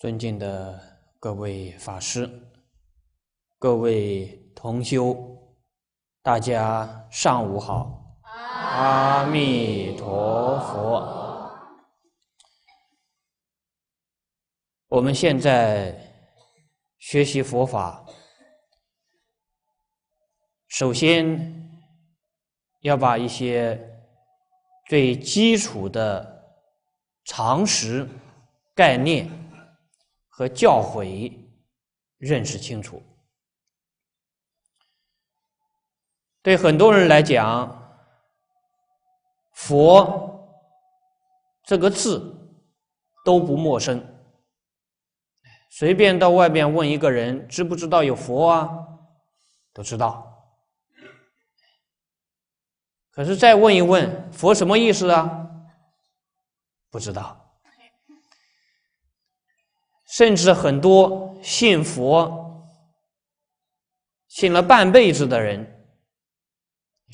尊敬的各位法师、各位同修，大家上午好！阿弥陀佛！我们现在学习佛法，首先要把一些最基础的常识、概念。和教诲认识清楚，对很多人来讲，“佛”这个字都不陌生。随便到外边问一个人，知不知道有佛啊？都知道。可是再问一问，“佛”什么意思啊？不知道。甚至很多信佛、信了半辈子的人，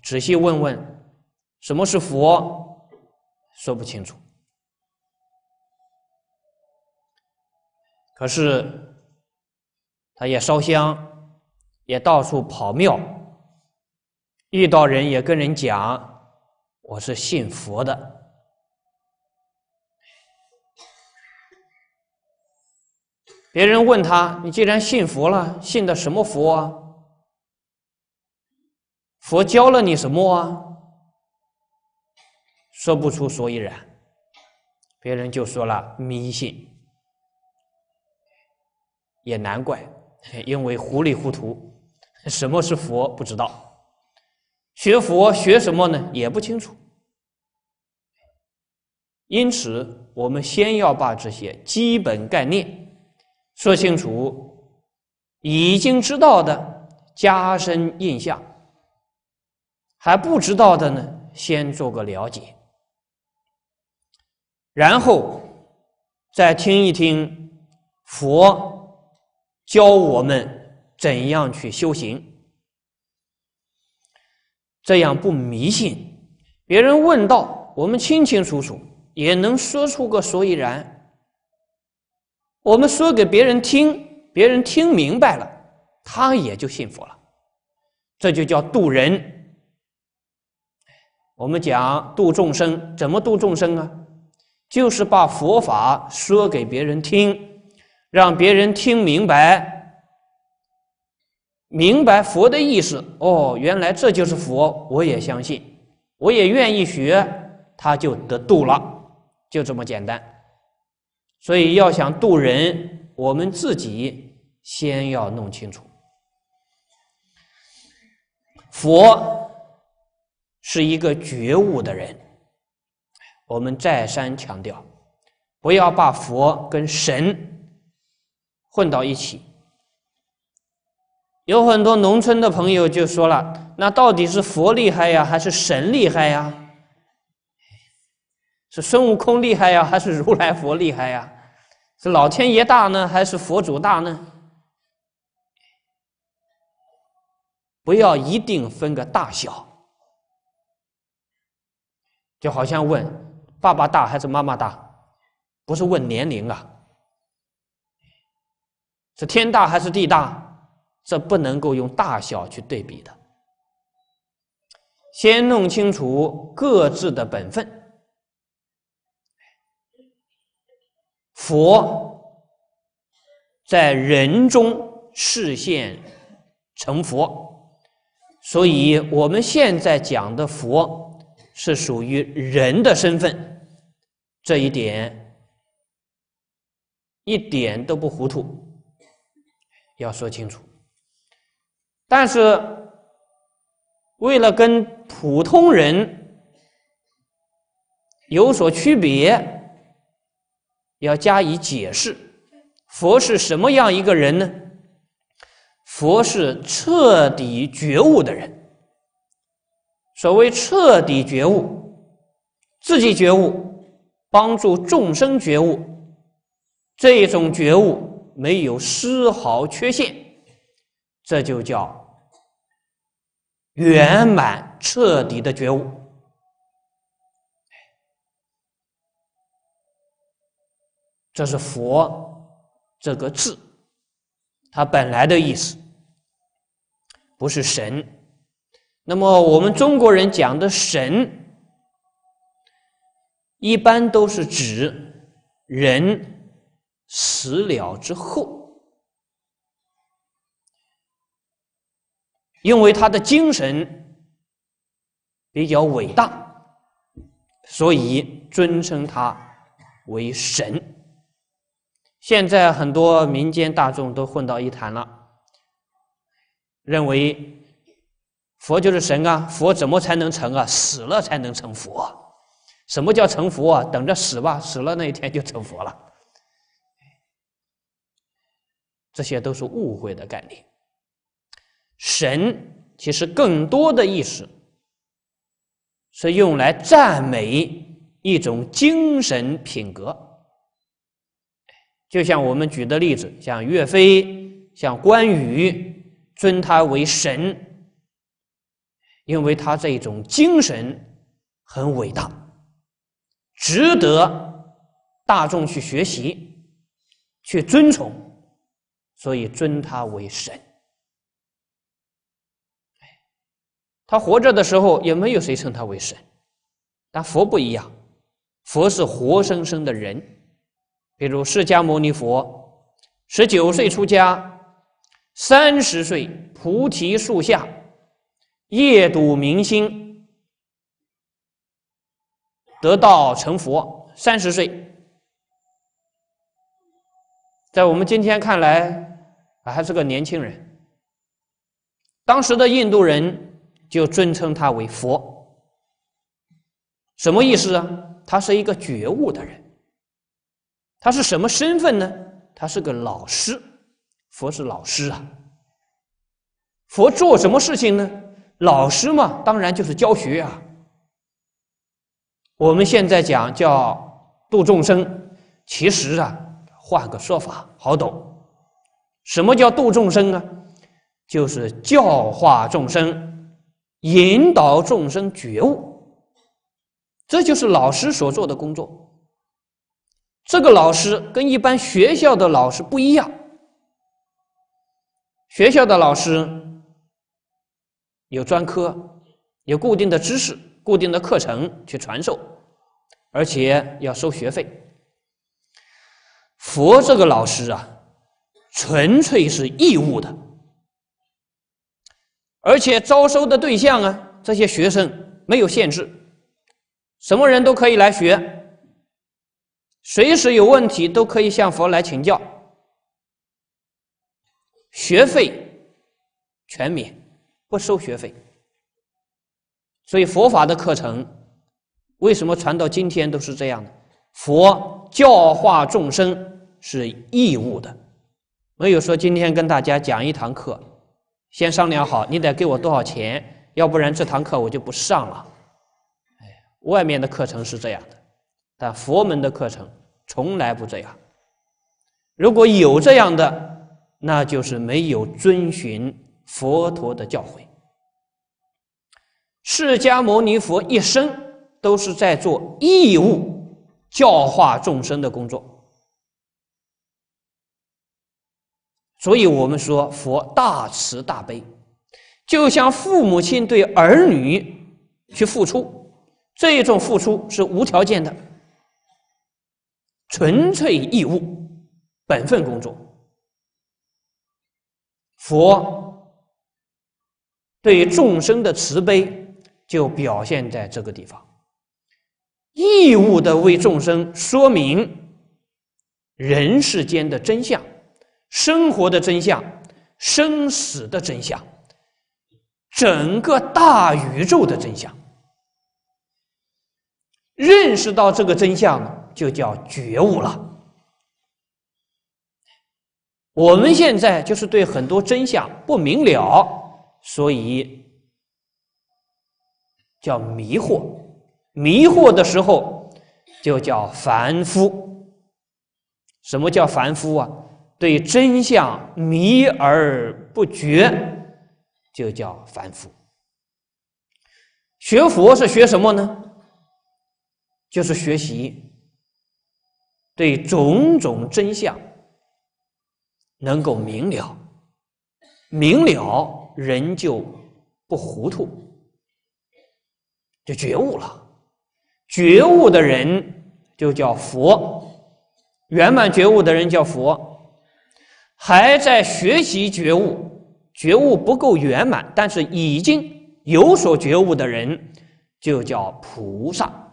仔细问问什么是佛，说不清楚。可是他也烧香，也到处跑庙，遇到人也跟人讲：“我是信佛的。”别人问他：“你既然信佛了，信的什么佛啊？佛教了你什么啊？说不出所以然。”别人就说了：“迷信。”也难怪，因为糊里糊涂，什么是佛不知道，学佛学什么呢也不清楚。因此，我们先要把这些基本概念。说清楚，已经知道的加深印象，还不知道的呢，先做个了解，然后再听一听佛教我们怎样去修行，这样不迷信。别人问道，我们清清楚楚，也能说出个所以然。我们说给别人听，别人听明白了，他也就信佛了。这就叫度人。我们讲度众生，怎么度众生啊？就是把佛法说给别人听，让别人听明白，明白佛的意思。哦，原来这就是佛，我也相信，我也愿意学，他就得度了，就这么简单。所以要想度人，我们自己先要弄清楚，佛是一个觉悟的人。我们再三强调，不要把佛跟神混到一起。有很多农村的朋友就说了：“那到底是佛厉害呀，还是神厉害呀？是孙悟空厉害呀，还是如来佛厉害呀？”是老天爷大呢，还是佛祖大呢？不要一定分个大小，就好像问爸爸大还是妈妈大，不是问年龄啊。是天大还是地大？这不能够用大小去对比的。先弄清楚各自的本分。佛在人中示现成佛，所以我们现在讲的佛是属于人的身份，这一点一点都不糊涂，要说清楚。但是为了跟普通人有所区别。要加以解释，佛是什么样一个人呢？佛是彻底觉悟的人。所谓彻底觉悟，自己觉悟，帮助众生觉悟，这种觉悟没有丝毫缺陷，这就叫圆满彻底的觉悟。这是“佛”这个字，它本来的意思不是神。那么，我们中国人讲的神，一般都是指人死了之后，因为他的精神比较伟大，所以尊称他为神。现在很多民间大众都混到一谈了，认为佛就是神啊，佛怎么才能成啊？死了才能成佛？什么叫成佛啊？等着死吧，死了那一天就成佛了。这些都是误会的概念。神其实更多的意思，是用来赞美一种精神品格。就像我们举的例子，像岳飞、像关羽，尊他为神，因为他这种精神很伟大，值得大众去学习、去尊崇，所以尊他为神。他活着的时候也没有谁称他为神，但佛不一样，佛是活生生的人。比如释迦牟尼佛，十九岁出家，三十岁菩提树下，夜睹明星，得道成佛。三十岁，在我们今天看来，还是个年轻人。当时的印度人就尊称他为佛，什么意思啊？他是一个觉悟的人。他是什么身份呢？他是个老师，佛是老师啊。佛做什么事情呢？老师嘛，当然就是教学啊。我们现在讲叫度众生，其实啊，换个说法好懂。什么叫度众生呢？就是教化众生，引导众生觉悟，这就是老师所做的工作。这个老师跟一般学校的老师不一样，学校的老师有专科，有固定的知识、固定的课程去传授，而且要收学费。佛这个老师啊，纯粹是义务的，而且招收的对象啊，这些学生没有限制，什么人都可以来学。随时有问题都可以向佛来请教，学费全免，不收学费。所以佛法的课程为什么传到今天都是这样的？佛教化众生是义务的，没有说今天跟大家讲一堂课，先商量好你得给我多少钱，要不然这堂课我就不上了。哎，外面的课程是这样的。但佛门的课程从来不这样。如果有这样的，那就是没有遵循佛陀的教诲。释迦牟尼佛一生都是在做义务教化众生的工作，所以我们说佛大慈大悲，就像父母亲对儿女去付出，这种付出是无条件的。纯粹义务、本分工作，佛对众生的慈悲就表现在这个地方。义务的为众生说明人世间的真相、生活的真相、生死的真相、整个大宇宙的真相。认识到这个真相，就叫觉悟了。我们现在就是对很多真相不明了，所以叫迷惑。迷惑的时候，就叫凡夫。什么叫凡夫啊？对真相迷而不觉，就叫凡夫。学佛是学什么呢？就是学习，对种种真相能够明了，明了人就不糊涂，就觉悟了。觉悟的人就叫佛，圆满觉悟的人叫佛。还在学习觉悟，觉悟不够圆满，但是已经有所觉悟的人，就叫菩萨。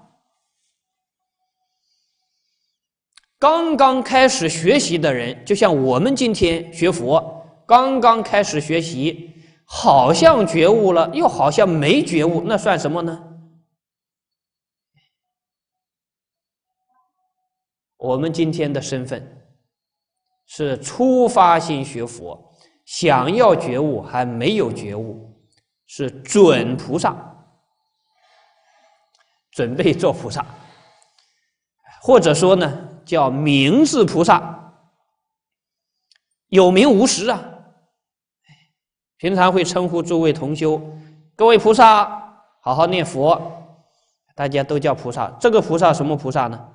刚刚开始学习的人，就像我们今天学佛，刚刚开始学习，好像觉悟了，又好像没觉悟，那算什么呢？我们今天的身份是出发心学佛，想要觉悟还没有觉悟，是准菩萨，准备做菩萨，或者说呢？叫名字菩萨，有名无实啊。平常会称呼诸位同修，各位菩萨，好好念佛，大家都叫菩萨。这个菩萨什么菩萨呢？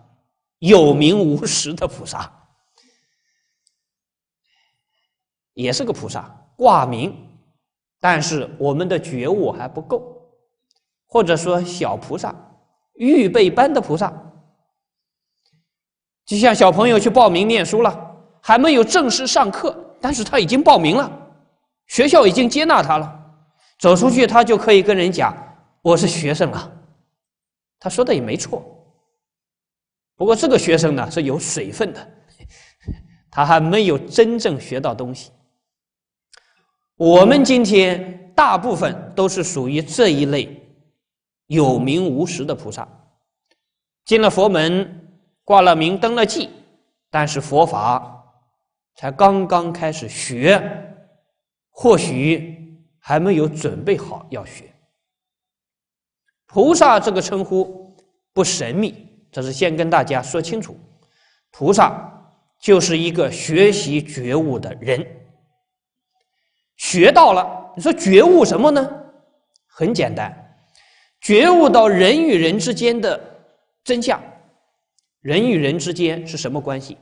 有名无实的菩萨，也是个菩萨，挂名，但是我们的觉悟还不够，或者说小菩萨，预备班的菩萨。就像小朋友去报名念书了，还没有正式上课，但是他已经报名了，学校已经接纳他了，走出去他就可以跟人讲我是学生了。他说的也没错，不过这个学生呢是有水分的，他还没有真正学到东西。我们今天大部分都是属于这一类有名无实的菩萨，进了佛门。挂了名，登了记，但是佛法才刚刚开始学，或许还没有准备好要学。菩萨这个称呼不神秘，这是先跟大家说清楚。菩萨就是一个学习觉悟的人，学到了，你说觉悟什么呢？很简单，觉悟到人与人之间的真相。人与人之间是什么关系？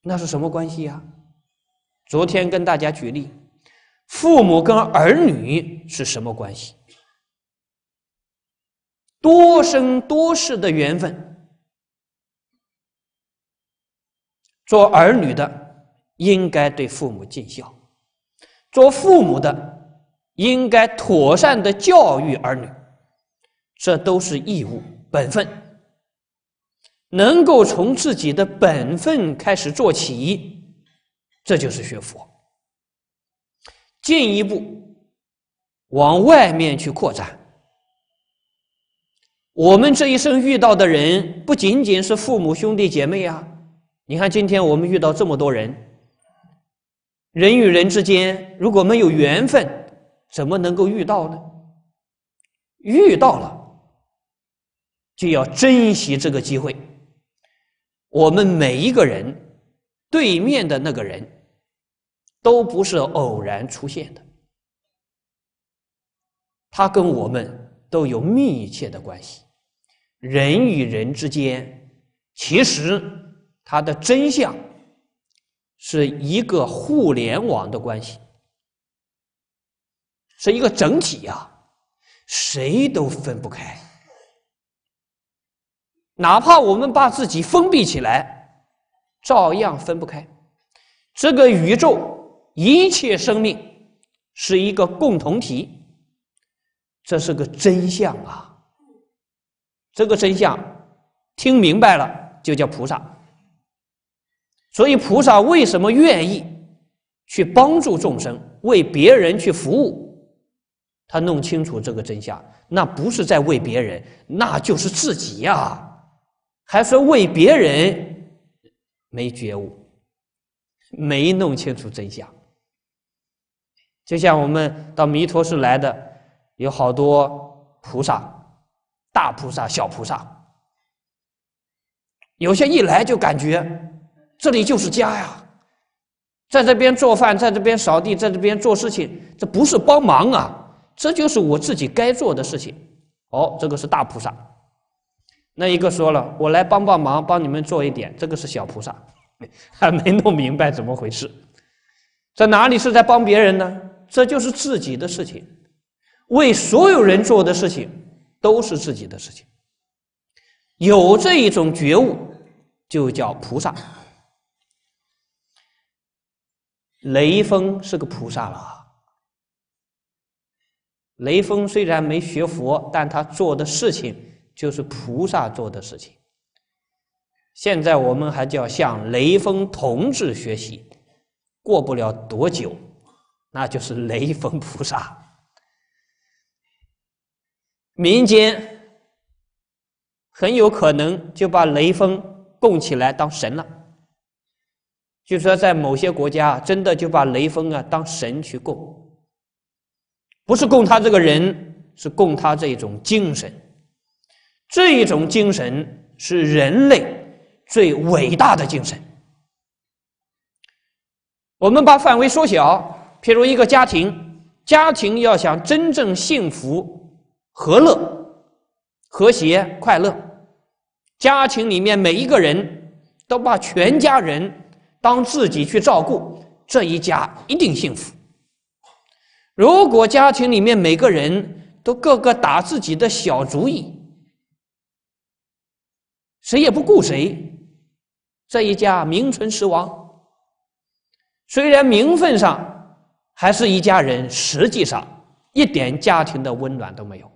那是什么关系呀？昨天跟大家举例，父母跟儿女是什么关系？多生多世的缘分。做儿女的应该对父母尽孝，做父母的应该妥善的教育儿女，这都是义务本分。能够从自己的本分开始做起，这就是学佛。进一步往外面去扩展。我们这一生遇到的人，不仅仅是父母兄弟姐妹啊。你看，今天我们遇到这么多人，人与人之间如果没有缘分，怎么能够遇到呢？遇到了，就要珍惜这个机会。我们每一个人对面的那个人，都不是偶然出现的，他跟我们都有密切的关系。人与人之间，其实它的真相是一个互联网的关系，是一个整体呀，谁都分不开。哪怕我们把自己封闭起来，照样分不开。这个宇宙，一切生命是一个共同体，这是个真相啊！这个真相听明白了，就叫菩萨。所以菩萨为什么愿意去帮助众生、为别人去服务？他弄清楚这个真相，那不是在为别人，那就是自己呀！还说为别人没觉悟，没弄清楚真相。就像我们到弥陀寺来的，有好多菩萨，大菩萨、小菩萨，有些一来就感觉这里就是家呀，在这边做饭，在这边扫地，在这边做事情，这不是帮忙啊，这就是我自己该做的事情。哦，这个是大菩萨。那一个说了，我来帮帮忙，帮你们做一点。这个是小菩萨，还没弄明白怎么回事。这哪里是在帮别人呢？这就是自己的事情，为所有人做的事情都是自己的事情。有这一种觉悟，就叫菩萨。雷锋是个菩萨了。雷锋虽然没学佛，但他做的事情。就是菩萨做的事情。现在我们还叫向雷锋同志学习，过不了多久，那就是雷锋菩萨。民间很有可能就把雷锋供起来当神了。据说在某些国家，真的就把雷锋啊当神去供，不是供他这个人，是供他这种精神。这一种精神是人类最伟大的精神。我们把范围缩小，譬如一个家庭，家庭要想真正幸福、和乐、和谐、快乐，家庭里面每一个人都把全家人当自己去照顾，这一家一定幸福。如果家庭里面每个人都个个打自己的小主意，谁也不顾谁，这一家名存实亡。虽然名分上还是一家人，实际上一点家庭的温暖都没有。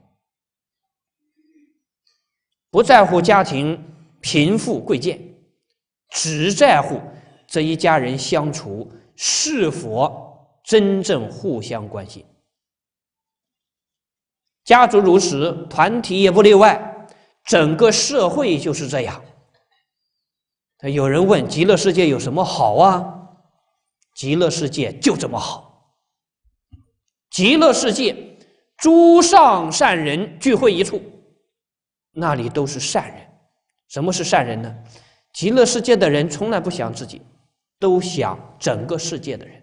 不在乎家庭贫富贵贱，只在乎这一家人相处是否真正互相关心。家族如此，团体也不例外。整个社会就是这样。有人问：“极乐世界有什么好啊？”极乐世界就这么好。极乐世界诸上善人聚会一处，那里都是善人。什么是善人呢？极乐世界的人从来不想自己，都想整个世界的人。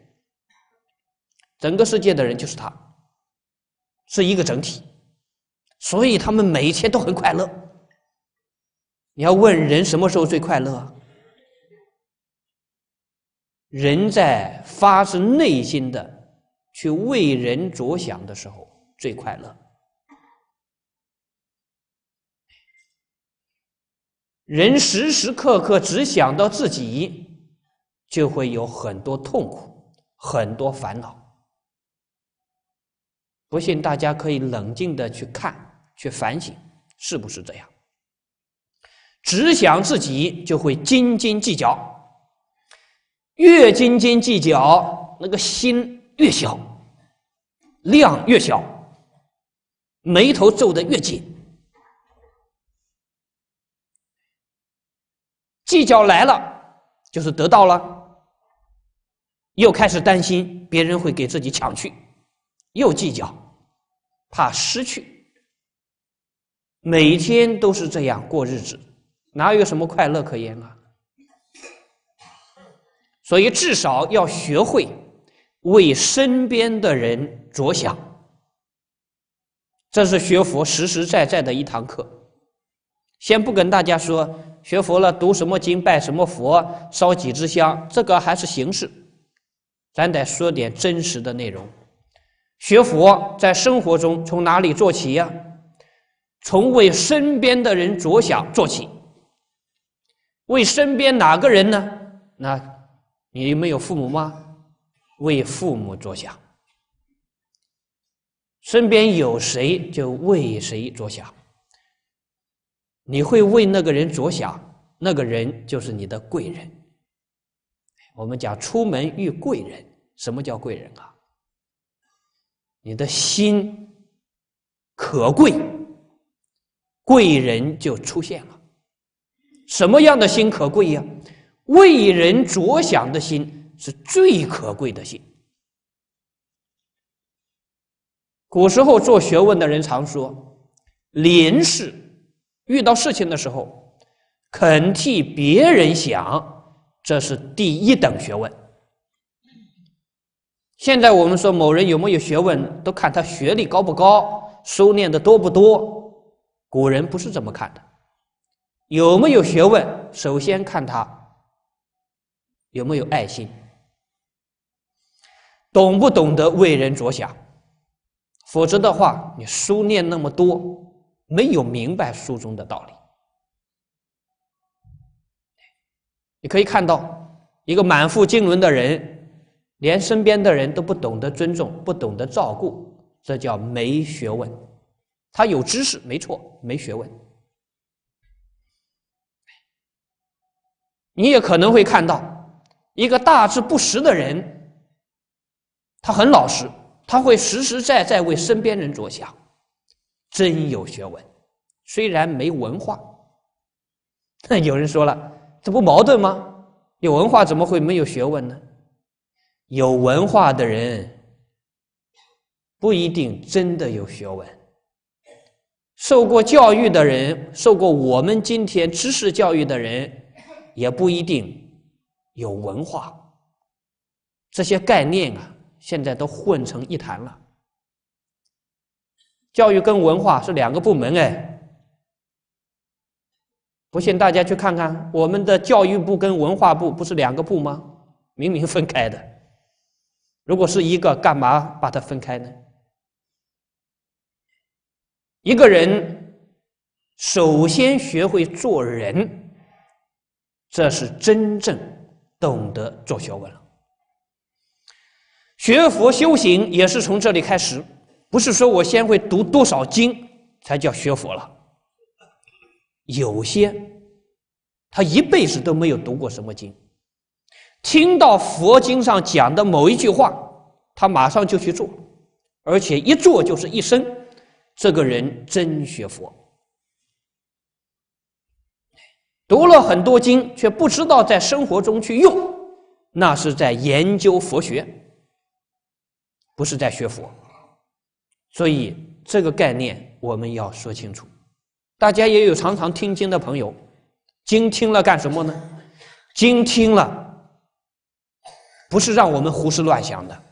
整个世界的人就是他，是一个整体，所以他们每一天都很快乐。你要问人什么时候最快乐？人在发自内心的去为人着想的时候最快乐。人时时刻刻只想到自己，就会有很多痛苦，很多烦恼。不信，大家可以冷静的去看，去反省，是不是这样？只想自己，就会斤斤计较。越斤斤计较，那个心越小，量越小，眉头皱的越紧。计较来了，就是得到了，又开始担心别人会给自己抢去，又计较，怕失去。每天都是这样过日子。哪有什么快乐可言啊？所以至少要学会为身边的人着想，这是学佛实实在在的一堂课。先不跟大家说学佛了读什么经、拜什么佛、烧几支香，这个还是形式。咱得说点真实的内容。学佛在生活中从哪里做起呀？从为身边的人着想做起。为身边哪个人呢？那，你没有父母吗？为父母着想，身边有谁就为谁着想。你会为那个人着想，那个人就是你的贵人。我们讲出门遇贵人，什么叫贵人啊？你的心可贵，贵人就出现了。什么样的心可贵呀？为人着想的心是最可贵的心。古时候做学问的人常说，临事遇到事情的时候，肯替别人想，这是第一等学问。现在我们说某人有没有学问，都看他学历高不高，书念的多不多。古人不是这么看的。有没有学问？首先看他有没有爱心，懂不懂得为人着想。否则的话，你书念那么多，没有明白书中的道理。你可以看到，一个满腹经纶的人，连身边的人都不懂得尊重，不懂得照顾，这叫没学问。他有知识没错，没学问。你也可能会看到一个大智不识的人，他很老实，他会实实在在为身边人着想，真有学问，虽然没文化。有人说了，这不矛盾吗？有文化怎么会没有学问呢？有文化的人不一定真的有学问，受过教育的人，受过我们今天知识教育的人。也不一定有文化，这些概念啊，现在都混成一谈了。教育跟文化是两个部门，哎，不信大家去看看，我们的教育部跟文化部不是两个部吗？明明分开的，如果是一个，干嘛把它分开呢？一个人首先学会做人。这是真正懂得做学问了。学佛修行也是从这里开始，不是说我先会读多少经才叫学佛了。有些他一辈子都没有读过什么经，听到佛经上讲的某一句话，他马上就去做，而且一做就是一生，这个人真学佛。读了很多经，却不知道在生活中去用，那是在研究佛学，不是在学佛。所以这个概念我们要说清楚。大家也有常常听经的朋友，经听了干什么呢？经听了不是让我们胡思乱想的。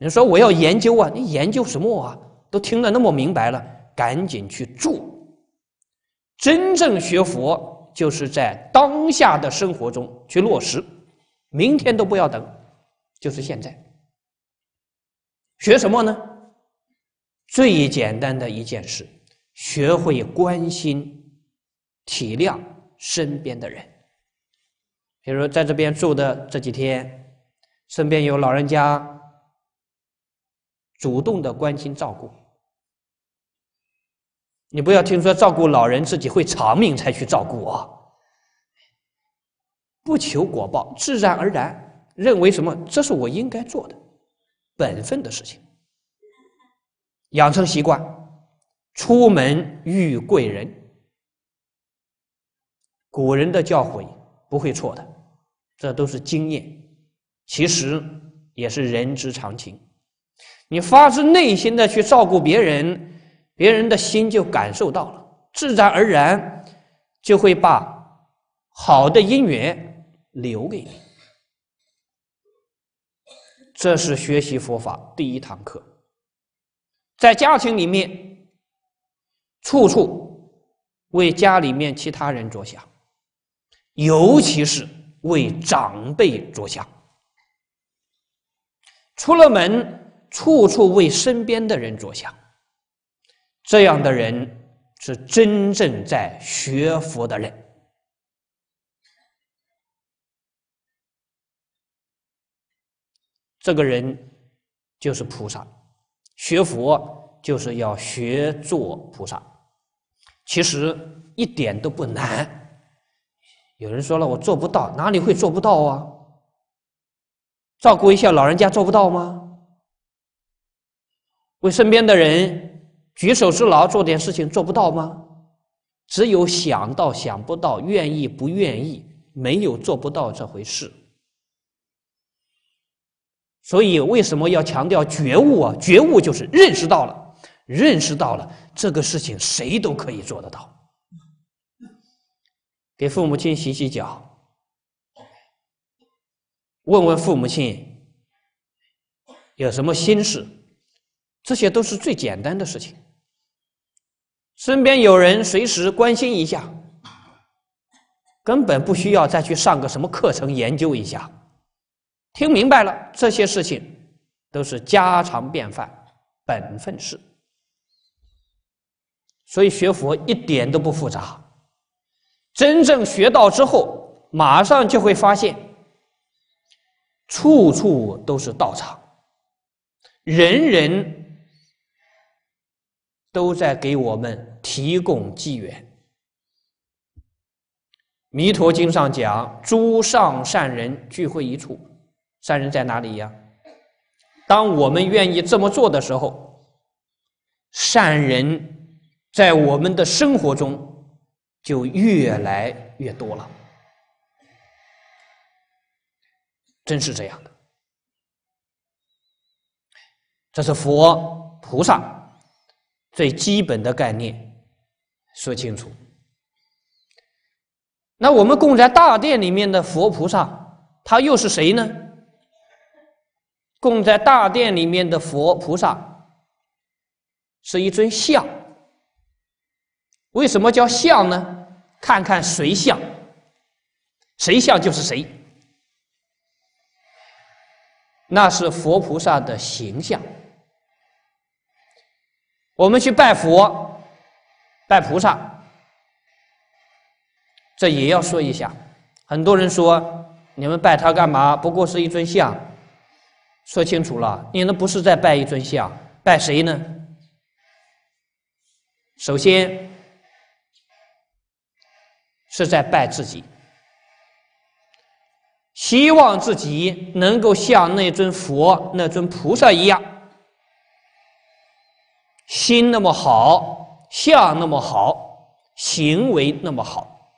你说我要研究啊，你研究什么啊？都听得那么明白了，赶紧去做。真正学佛。就是在当下的生活中去落实，明天都不要等，就是现在。学什么呢？最简单的一件事，学会关心、体谅身边的人。比如在这边住的这几天，身边有老人家，主动的关心照顾。你不要听说照顾老人自己会长命才去照顾，不求果报，自然而然认为什么这是我应该做的本分的事情，养成习惯，出门遇贵人，古人的教诲不会错的，这都是经验，其实也是人之常情。你发自内心的去照顾别人。别人的心就感受到了，自然而然就会把好的因缘留给你。这是学习佛法第一堂课。在家庭里面，处处为家里面其他人着想，尤其是为长辈着想。出了门，处处为身边的人着想。这样的人是真正在学佛的人。这个人就是菩萨，学佛就是要学做菩萨，其实一点都不难。有人说了，我做不到，哪里会做不到啊？照顾一下老人家，做不到吗？为身边的人。举手之劳，做点事情做不到吗？只有想到想不到，愿意不愿意，没有做不到这回事。所以，为什么要强调觉悟啊？觉悟就是认识到了，认识到了这个事情，谁都可以做得到。给父母亲洗洗脚，问问父母亲有什么心事，这些都是最简单的事情。身边有人随时关心一下，根本不需要再去上个什么课程研究一下。听明白了，这些事情都是家常便饭、本分事，所以学佛一点都不复杂。真正学到之后，马上就会发现，处处都是道场，人人都在给我们。提供机缘，《弥陀经》上讲：“诸上善人聚会一处。”善人在哪里呀？当我们愿意这么做的时候，善人在我们的生活中就越来越多了。真是这样的，这是佛菩萨最基本的概念。说清楚。那我们供在大殿里面的佛菩萨，他又是谁呢？供在大殿里面的佛菩萨是一尊像。为什么叫像呢？看看谁像，谁像就是谁。那是佛菩萨的形象。我们去拜佛。拜菩萨，这也要说一下。很多人说你们拜他干嘛？不过是一尊像。说清楚了，你那不是在拜一尊像，拜谁呢？首先是在拜自己，希望自己能够像那尊佛、那尊菩萨一样，心那么好。相那么好，行为那么好，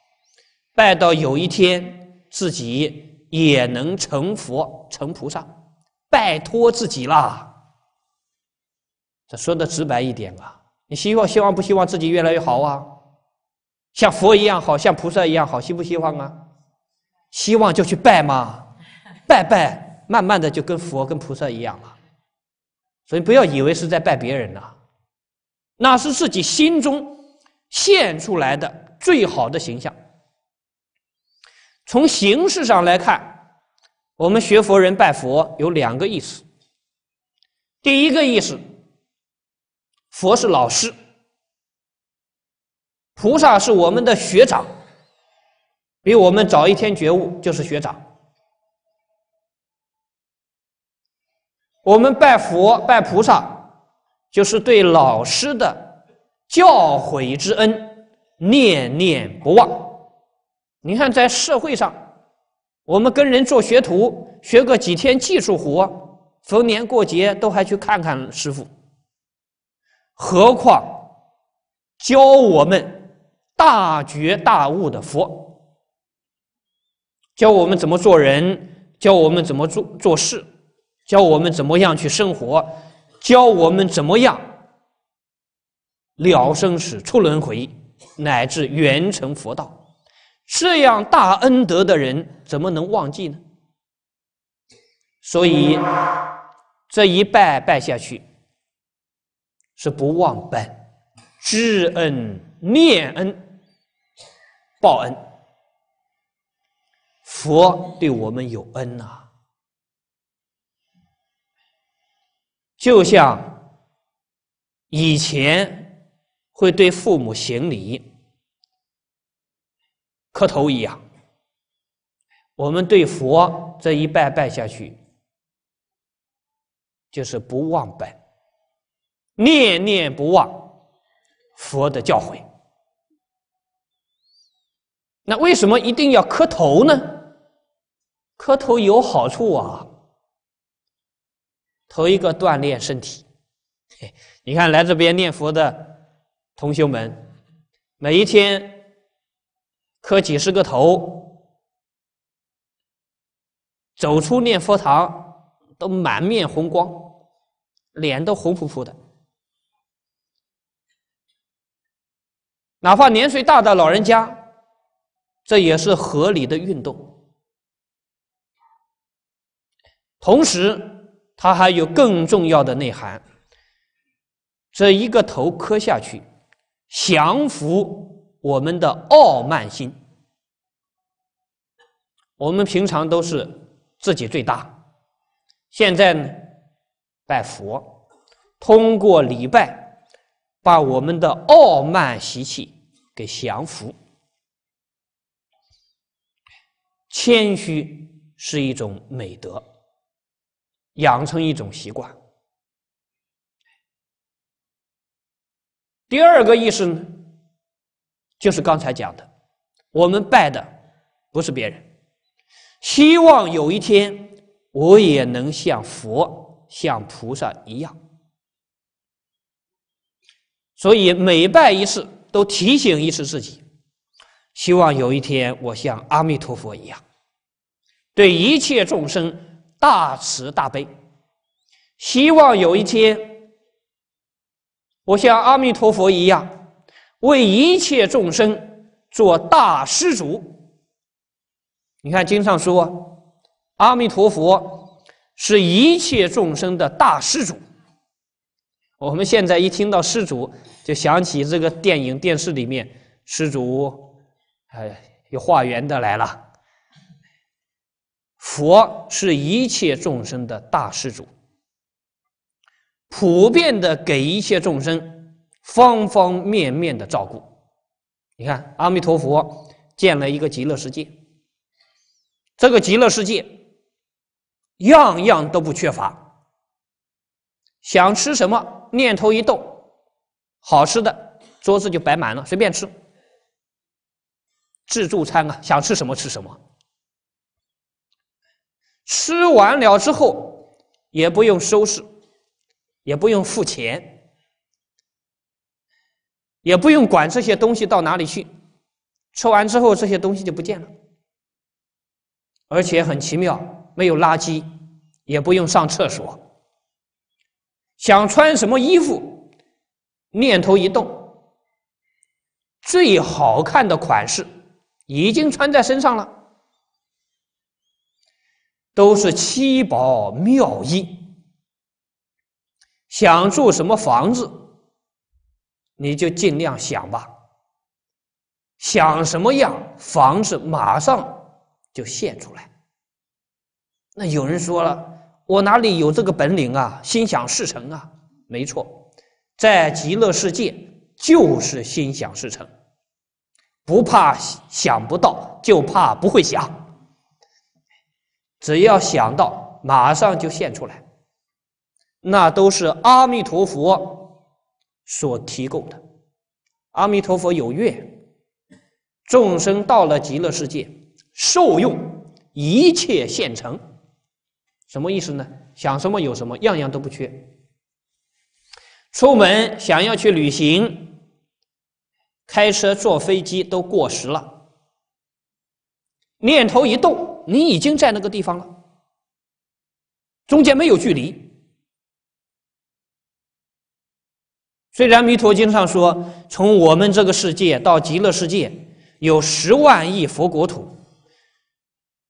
拜到有一天自己也能成佛成菩萨，拜托自己啦。这说的直白一点啊，你希望希望不希望自己越来越好啊？像佛一样好，像菩萨一样好，希不希望啊？希望就去拜嘛，拜拜，慢慢的就跟佛跟菩萨一样了。所以不要以为是在拜别人呢。那是自己心中现出来的最好的形象。从形式上来看，我们学佛人拜佛有两个意思。第一个意思，佛是老师，菩萨是我们的学长，比我们早一天觉悟就是学长。我们拜佛拜菩萨。就是对老师的教诲之恩念念不忘。你看，在社会上，我们跟人做学徒，学个几天技术活，逢年过节都还去看看师傅。何况教我们大觉大悟的佛，教我们怎么做人，教我们怎么做做事，教我们怎么样去生活。教我们怎么样了生死、出轮回，乃至圆成佛道，这样大恩德的人怎么能忘记呢？所以这一拜拜下去，是不忘本、知恩、念恩、报恩。佛对我们有恩呐。就像以前会对父母行礼、磕头一样，我们对佛这一拜拜下去，就是不忘本，念念不忘佛的教诲。那为什么一定要磕头呢？磕头有好处啊。头一个锻炼身体，你看来这边念佛的同学们，每一天磕几十个头，走出念佛堂都满面红光，脸都红扑扑的。哪怕年岁大的老人家，这也是合理的运动，同时。它还有更重要的内涵，这一个头磕下去，降服我们的傲慢心。我们平常都是自己最大，现在呢拜佛，通过礼拜，把我们的傲慢习气给降服。谦虚是一种美德。养成一种习惯。第二个意思呢，就是刚才讲的，我们拜的不是别人，希望有一天我也能像佛、像菩萨一样。所以每拜一次，都提醒一次自己，希望有一天我像阿弥陀佛一样，对一切众生。大慈大悲，希望有一天，我像阿弥陀佛一样，为一切众生做大施主。你看经上说，阿弥陀佛是一切众生的大施主。我们现在一听到施主，就想起这个电影、电视里面施主，哎，有化缘的来了。佛是一切众生的大施主，普遍的给一切众生方方面面的照顾。你看，阿弥陀佛建了一个极乐世界，这个极乐世界样样都不缺乏。想吃什么，念头一动，好吃的桌子就摆满了，随便吃，自助餐啊，想吃什么吃什么。吃完了之后，也不用收拾，也不用付钱，也不用管这些东西到哪里去。吃完之后，这些东西就不见了，而且很奇妙，没有垃圾，也不用上厕所。想穿什么衣服，念头一动，最好看的款式已经穿在身上了。都是七宝妙意，想住什么房子，你就尽量想吧。想什么样房子，马上就现出来。那有人说了：“我哪里有这个本领啊？心想事成啊！”没错，在极乐世界就是心想事成，不怕想不到，就怕不会想。只要想到，马上就现出来，那都是阿弥陀佛所提供的。阿弥陀佛有愿，众生到了极乐世界，受用一切现成。什么意思呢？想什么有什么，样样都不缺。出门想要去旅行，开车坐飞机都过时了，念头一动。你已经在那个地方了，中间没有距离。虽然《弥陀经》上说，从我们这个世界到极乐世界有十万亿佛国土，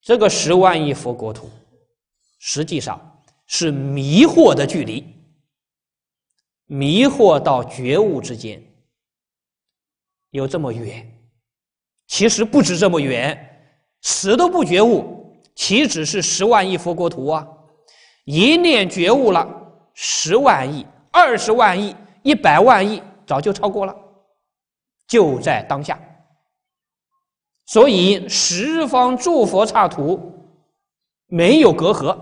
这个十万亿佛国土实际上是迷惑的距离，迷惑到觉悟之间有这么远，其实不止这么远。死都不觉悟，岂止是十万亿佛国土啊！一念觉悟了，十万亿、二十万亿、一百万亿，早就超过了，就在当下。所以十方诸佛刹土没有隔阂，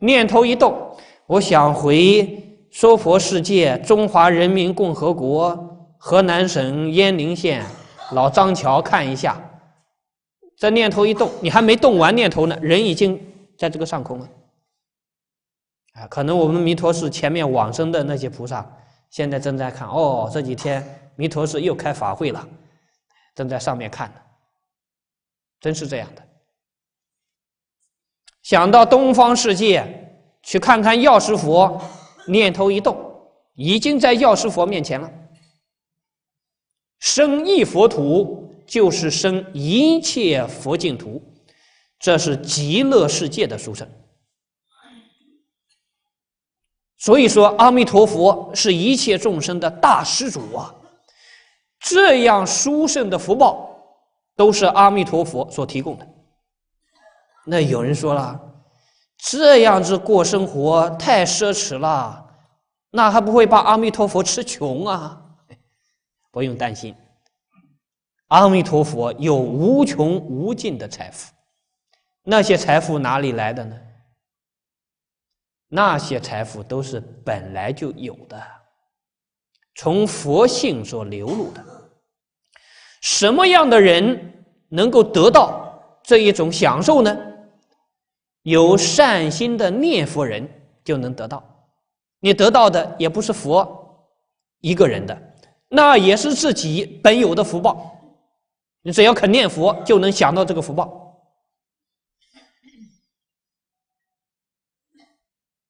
念头一动，我想回娑婆世界，中华人民共和国河南省鄢陵县老张桥看一下。这念头一动，你还没动完念头呢，人已经在这个上空了。啊，可能我们弥陀寺前面往生的那些菩萨，现在正在看哦，这几天弥陀寺又开法会了，正在上面看呢。真是这样的。想到东方世界去看看药师佛，念头一动，已经在药师佛面前了，生一佛土。就是生一切佛净土，这是极乐世界的殊胜。所以说，阿弥陀佛是一切众生的大施主啊。这样殊胜的福报，都是阿弥陀佛所提供的。那有人说了，这样子过生活太奢侈了，那还不会把阿弥陀佛吃穷啊？不用担心。阿弥陀佛，有无穷无尽的财富，那些财富哪里来的呢？那些财富都是本来就有的，从佛性所流露的。什么样的人能够得到这一种享受呢？有善心的念佛人就能得到。你得到的也不是佛一个人的，那也是自己本有的福报。你只要肯念佛，就能想到这个福报。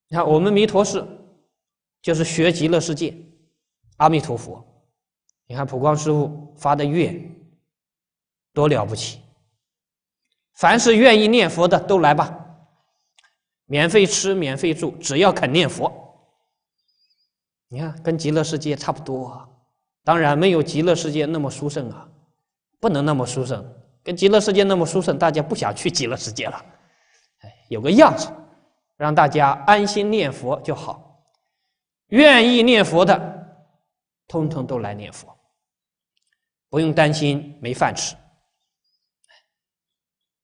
你看，我们弥陀寺就是学极乐世界，阿弥陀佛。你看普光师傅发的愿，多了不起。凡是愿意念佛的，都来吧，免费吃，免费住，只要肯念佛。你看，跟极乐世界差不多，啊，当然没有极乐世界那么殊胜啊。不能那么殊胜，跟极乐世界那么殊胜，大家不想去极乐世界了。哎，有个样子，让大家安心念佛就好。愿意念佛的，通通都来念佛，不用担心没饭吃。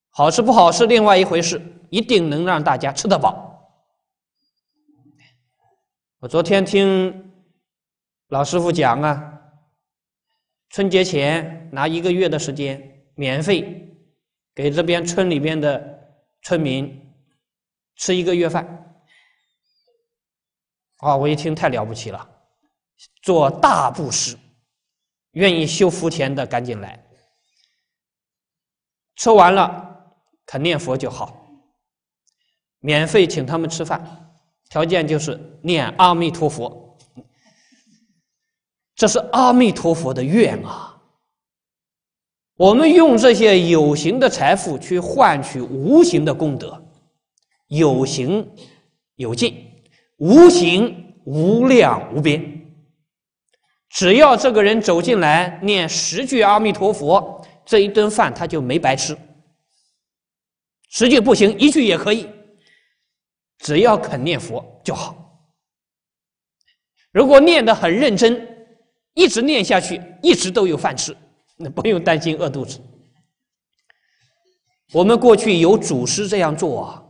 好吃不好是另外一回事，一定能让大家吃得饱。我昨天听老师傅讲啊。春节前拿一个月的时间免费给这边村里边的村民吃一个月饭啊！我一听太了不起了，做大布施，愿意修福田的赶紧来，吃完了肯念佛就好，免费请他们吃饭，条件就是念阿弥陀佛。这是阿弥陀佛的愿啊！我们用这些有形的财富去换取无形的功德，有形有尽，无形无量无边。只要这个人走进来念十句阿弥陀佛，这一顿饭他就没白吃。十句不行，一句也可以，只要肯念佛就好。如果念得很认真。一直念下去，一直都有饭吃，那不用担心饿肚子。我们过去有祖师这样做。啊。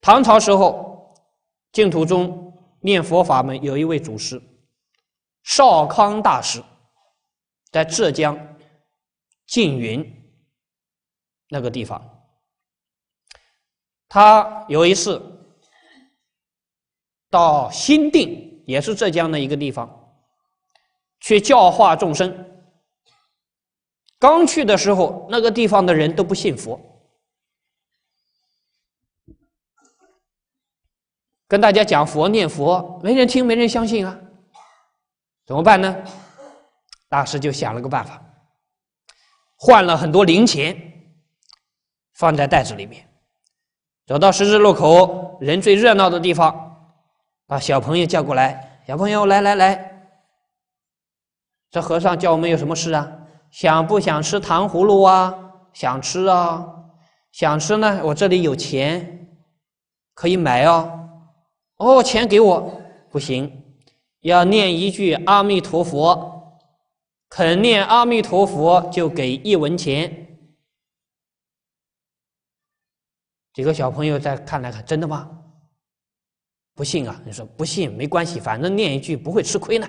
唐朝时候，净土宗念佛法门有一位祖师，少康大师，在浙江缙云那个地方，他有一次到新定。也是浙江的一个地方，去教化众生。刚去的时候，那个地方的人都不信佛，跟大家讲佛、念佛，没人听，没人相信啊。怎么办呢？大师就想了个办法，换了很多零钱，放在袋子里面，走到十字路口人最热闹的地方。把小朋友叫过来，小朋友来来来。这和尚叫我们有什么事啊？想不想吃糖葫芦啊？想吃啊？想吃呢，我这里有钱，可以买哦。哦，钱给我，不行，要念一句阿弥陀佛。肯念阿弥陀佛，就给一文钱。几个小朋友在看来看，真的吗？不信啊？你说不信没关系，反正念一句不会吃亏呢。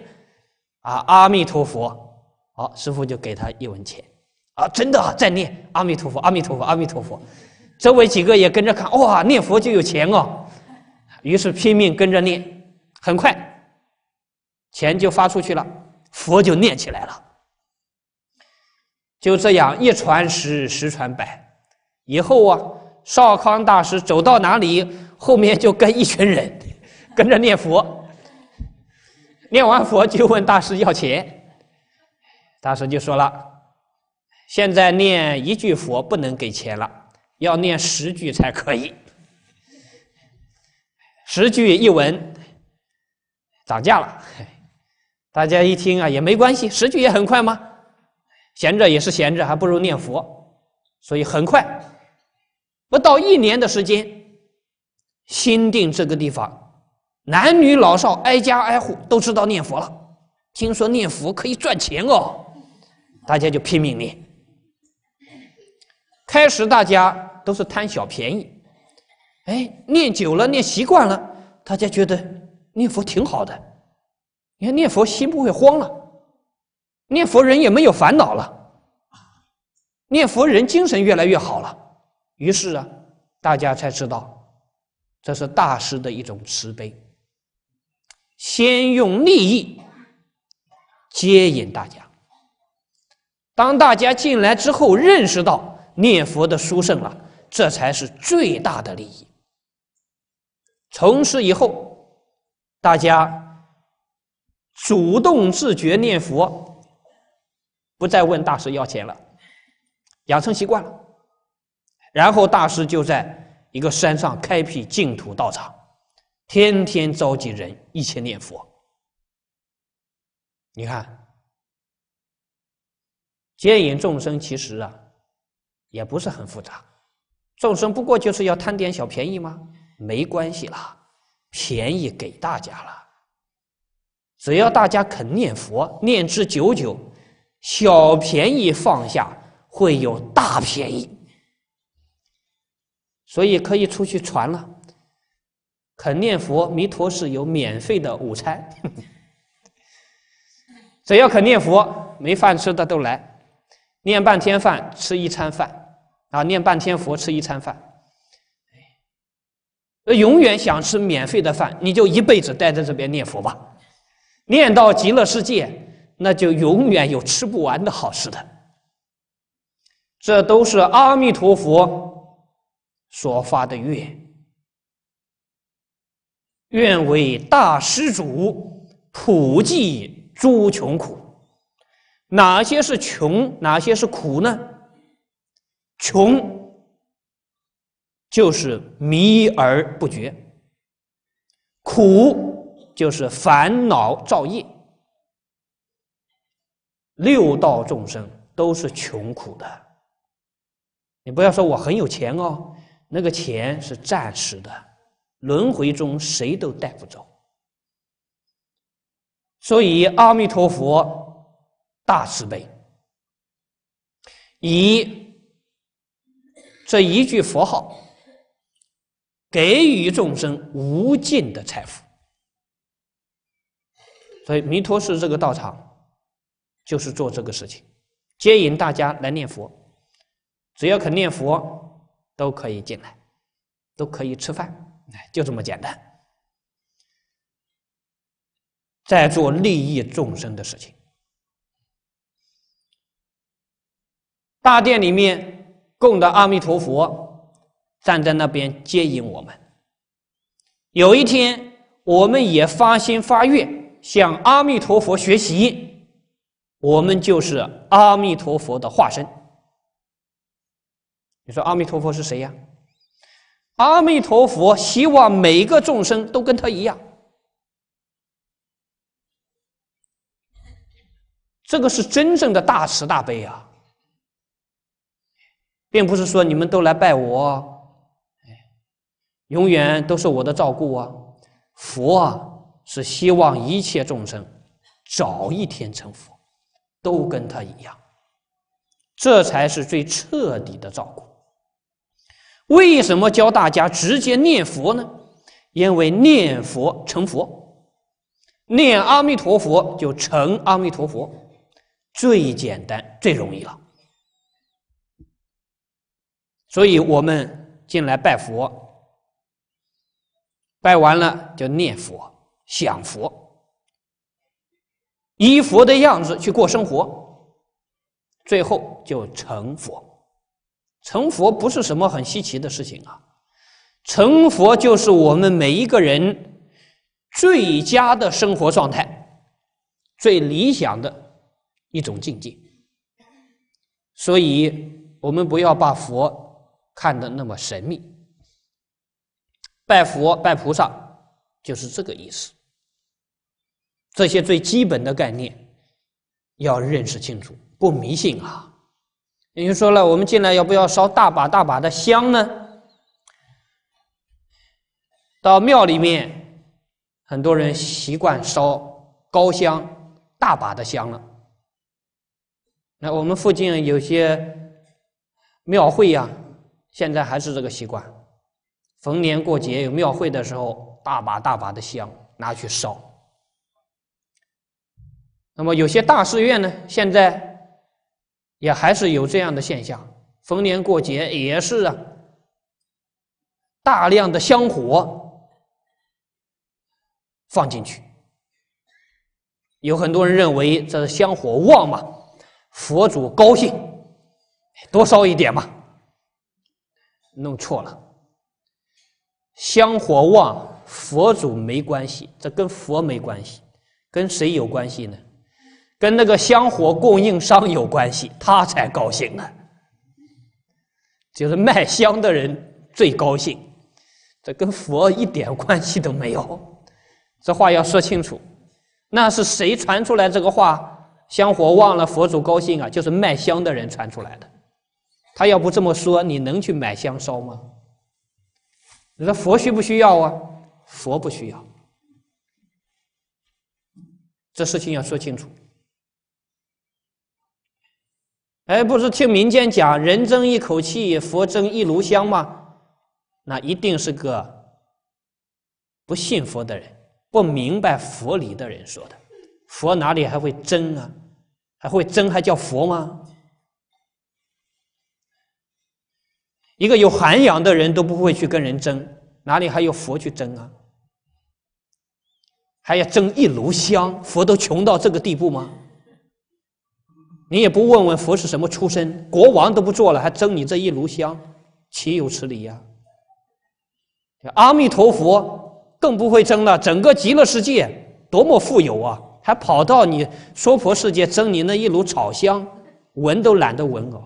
啊，阿弥陀佛！好，师傅就给他一文钱。啊，真的在念阿弥陀佛，阿弥陀佛，阿弥陀佛。周围几个也跟着看，哇，念佛就有钱哦！于是拼命跟着念，很快钱就发出去了，佛就念起来了。就这样一传十，十传百。以后啊，少康大师走到哪里，后面就跟一群人。跟着念佛，念完佛就问大师要钱，大师就说了：“现在念一句佛不能给钱了，要念十句才可以。十句一文，涨价了。”大家一听啊，也没关系，十句也很快吗？闲着也是闲着，还不如念佛。所以很快，不到一年的时间，新定这个地方。男女老少挨家挨户都知道念佛了，听说念佛可以赚钱哦，大家就拼命念。开始大家都是贪小便宜，哎，念久了念习惯了，大家觉得念佛挺好的。你看念佛心不会慌了，念佛人也没有烦恼了，念佛人精神越来越好了。于是啊，大家才知道这是大师的一种慈悲。先用利益接引大家，当大家进来之后，认识到念佛的殊胜了，这才是最大的利益。从此以后，大家主动自觉念佛，不再问大师要钱了，养成习惯了。然后大师就在一个山上开辟净土道场。天天召集人一起念佛，你看，接引众生其实啊，也不是很复杂，众生不过就是要贪点小便宜吗？没关系啦，便宜给大家了，只要大家肯念佛，念之久久，小便宜放下，会有大便宜，所以可以出去传了。肯念佛，弥陀寺有免费的午餐。只要肯念佛，没饭吃的都来，念半天饭吃一餐饭啊，念半天佛吃一餐饭。哎，永远想吃免费的饭，你就一辈子待在这边念佛吧，念到极乐世界，那就永远有吃不完的好吃的。这都是阿弥陀佛所发的愿。愿为大施主，普济诸穷苦。哪些是穷？哪些是苦呢？穷就是迷而不觉，苦就是烦恼造业。六道众生都是穷苦的。你不要说我很有钱哦，那个钱是暂时的。轮回中谁都带不走，所以阿弥陀佛大慈悲，以这一句佛号给予众生无尽的财富。所以弥陀寺这个道场就是做这个事情，接引大家来念佛，只要肯念佛都可以进来，都可以吃饭。哎，就这么简单，在做利益众生的事情。大殿里面供的阿弥陀佛站在那边接引我们。有一天，我们也发心发愿向阿弥陀佛学习，我们就是阿弥陀佛的化身。你说阿弥陀佛是谁呀？阿弥陀佛，希望每一个众生都跟他一样，这个是真正的大慈大悲啊，并不是说你们都来拜我，永远都是我的照顾啊。佛啊，是希望一切众生早一天成佛，都跟他一样，这才是最彻底的照顾。为什么教大家直接念佛呢？因为念佛成佛，念阿弥陀佛就成阿弥陀佛，最简单最容易了。所以我们进来拜佛，拜完了就念佛、想佛，依佛的样子去过生活，最后就成佛。成佛不是什么很稀奇的事情啊，成佛就是我们每一个人最佳的生活状态，最理想的一种境界。所以，我们不要把佛看得那么神秘，拜佛拜菩萨就是这个意思。这些最基本的概念要认识清楚，不迷信啊。也就说了，我们进来要不要烧大把大把的香呢？到庙里面，很多人习惯烧高香，大把的香了。那我们附近有些庙会呀，现在还是这个习惯。逢年过节有庙会的时候，大把大把的香拿去烧。那么有些大寺院呢，现在。也还是有这样的现象，逢年过节也是啊，大量的香火放进去，有很多人认为这是香火旺嘛，佛祖高兴，多烧一点嘛。弄错了，香火旺佛祖没关系，这跟佛没关系，跟谁有关系呢？跟那个香火供应商有关系，他才高兴呢。就是卖香的人最高兴，这跟佛一点关系都没有。这话要说清楚，那是谁传出来这个话？香火旺了，佛祖高兴啊，就是卖香的人传出来的。他要不这么说，你能去买香烧吗？你说佛需不需要啊？佛不需要。这事情要说清楚。哎，不是听民间讲“人争一口气，佛争一炉香”吗？那一定是个不信佛的人、不明白佛理的人说的。佛哪里还会争啊？还会争还叫佛吗？一个有涵养的人都不会去跟人争，哪里还有佛去争啊？还要争一炉香？佛都穷到这个地步吗？你也不问问佛是什么出身，国王都不做了，还争你这一炉香，岂有此理呀？阿弥陀佛更不会争了，整个极乐世界多么富有啊，还跑到你娑婆世界争你那一炉草香，闻都懒得闻哦。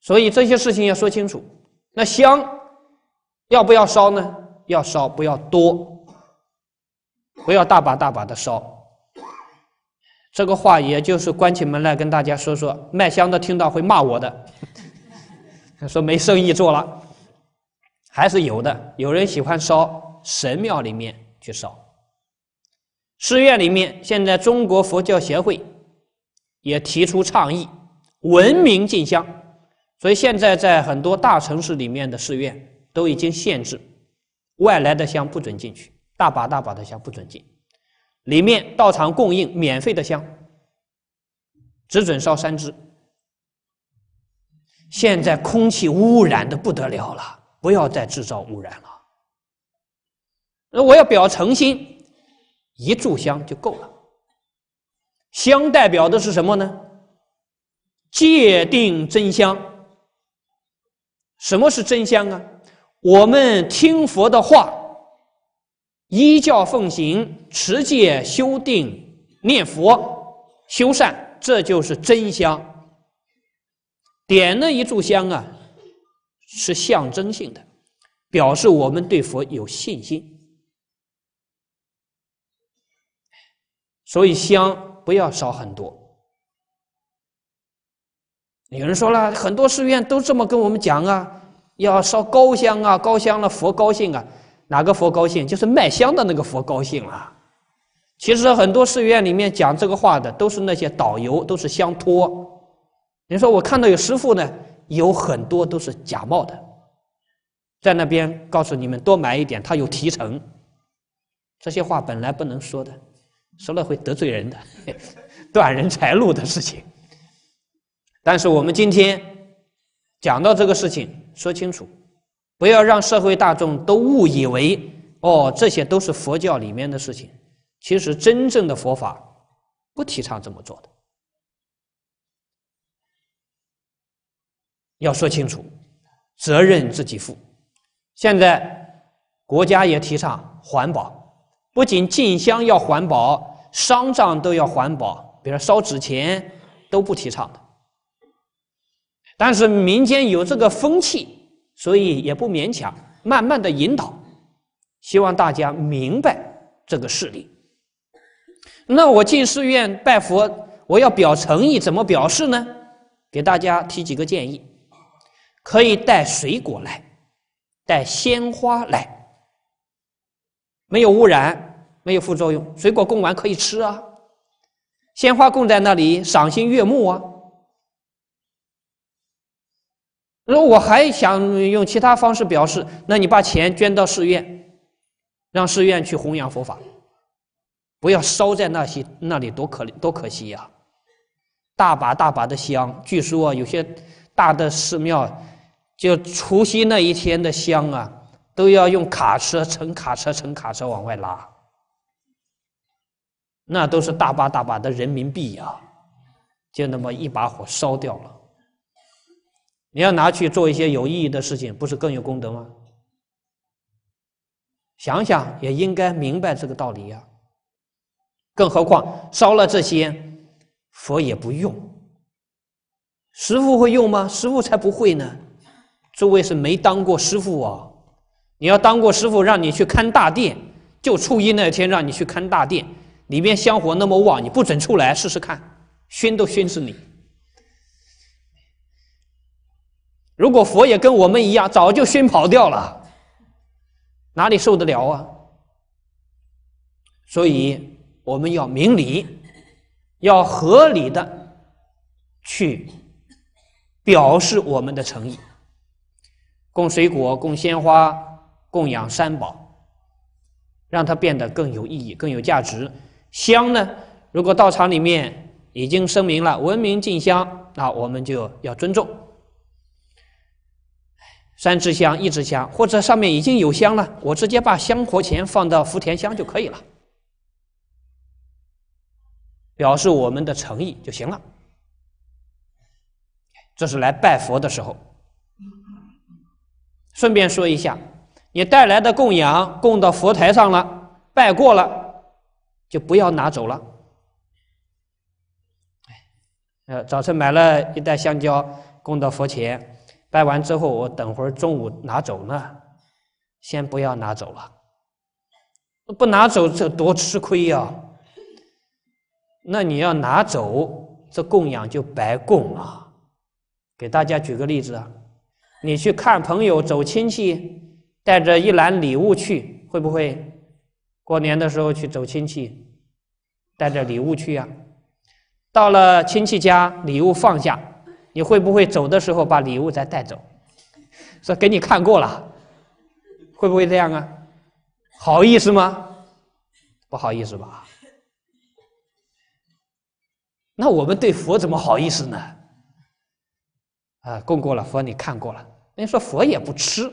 所以这些事情要说清楚。那香要不要烧呢？要烧，不要多，不要大把大把的烧。这个话也就是关起门来跟大家说说，卖香的听到会骂我的，说没生意做了。还是有的，有人喜欢烧神庙里面去烧，寺院里面现在中国佛教协会也提出倡议，文明进香，所以现在在很多大城市里面的寺院都已经限制，外来的香不准进去，大把大把的香不准进。里面道场供应免费的香，只准烧三支。现在空气污染的不得了了，不要再制造污染了。那我要表诚心，一炷香就够了。香代表的是什么呢？界定真香。什么是真香啊？我们听佛的话。依教奉行，持戒、修定、念佛、修善，这就是真香。点那一炷香啊，是象征性的，表示我们对佛有信心。所以香不要烧很多。有人说了，很多寺院都这么跟我们讲啊，要烧高香啊，高香了佛高兴啊。哪个佛高兴？就是卖香的那个佛高兴了。其实很多寺院里面讲这个话的，都是那些导游，都是香托。你说我看到有师傅呢，有很多都是假冒的，在那边告诉你们多买一点，他有提成。这些话本来不能说的，说了会得罪人的，断人财路的事情。但是我们今天讲到这个事情，说清楚。不要让社会大众都误以为哦，这些都是佛教里面的事情。其实真正的佛法不提倡这么做的。要说清楚，责任自己负。现在国家也提倡环保，不仅进香要环保，丧葬都要环保，比如烧纸钱都不提倡的。但是民间有这个风气。所以也不勉强，慢慢的引导，希望大家明白这个事例。那我进寺院拜佛，我要表诚意，怎么表示呢？给大家提几个建议，可以带水果来，带鲜花来，没有污染，没有副作用，水果供完可以吃啊，鲜花供在那里，赏心悦目啊。果我还想用其他方式表示，那你把钱捐到寺院，让寺院去弘扬佛法，不要烧在那些那里，多可多可惜呀！大把大把的香，据说有些大的寺庙，就除夕那一天的香啊，都要用卡车、乘卡车、乘卡车往外拉，那都是大把大把的人民币呀，就那么一把火烧掉了。你要拿去做一些有意义的事情，不是更有功德吗？想想也应该明白这个道理呀。更何况烧了这些，佛也不用，师傅会用吗？师傅才不会呢。诸位是没当过师傅啊！你要当过师傅，让你去看大殿，就初一那天让你去看大殿，里面香火那么旺，你不准出来，试试看，熏都熏死你。如果佛也跟我们一样，早就熏跑掉了，哪里受得了啊？所以我们要明理，要合理的去表示我们的诚意。供水果、供鲜花、供养三宝，让它变得更有意义、更有价值。香呢，如果道场里面已经声明了文明进香，那我们就要尊重。三支香，一支香，或者上面已经有香了，我直接把香火钱放到福田香就可以了，表示我们的诚意就行了。这是来拜佛的时候。顺便说一下，你带来的供养供到佛台上了，拜过了就不要拿走了。呃，早晨买了一袋香蕉，供到佛前。拜完之后，我等会儿中午拿走呢，先不要拿走了。不拿走这多吃亏呀？那你要拿走，这供养就白供了。给大家举个例子啊，你去看朋友走亲戚，带着一篮礼物去，会不会？过年的时候去走亲戚，带着礼物去啊？到了亲戚家，礼物放下。你会不会走的时候把礼物再带走？说给你看过了，会不会这样啊？好意思吗？不好意思吧？那我们对佛怎么好意思呢？啊，供过了佛，你看过了。家说佛也不吃，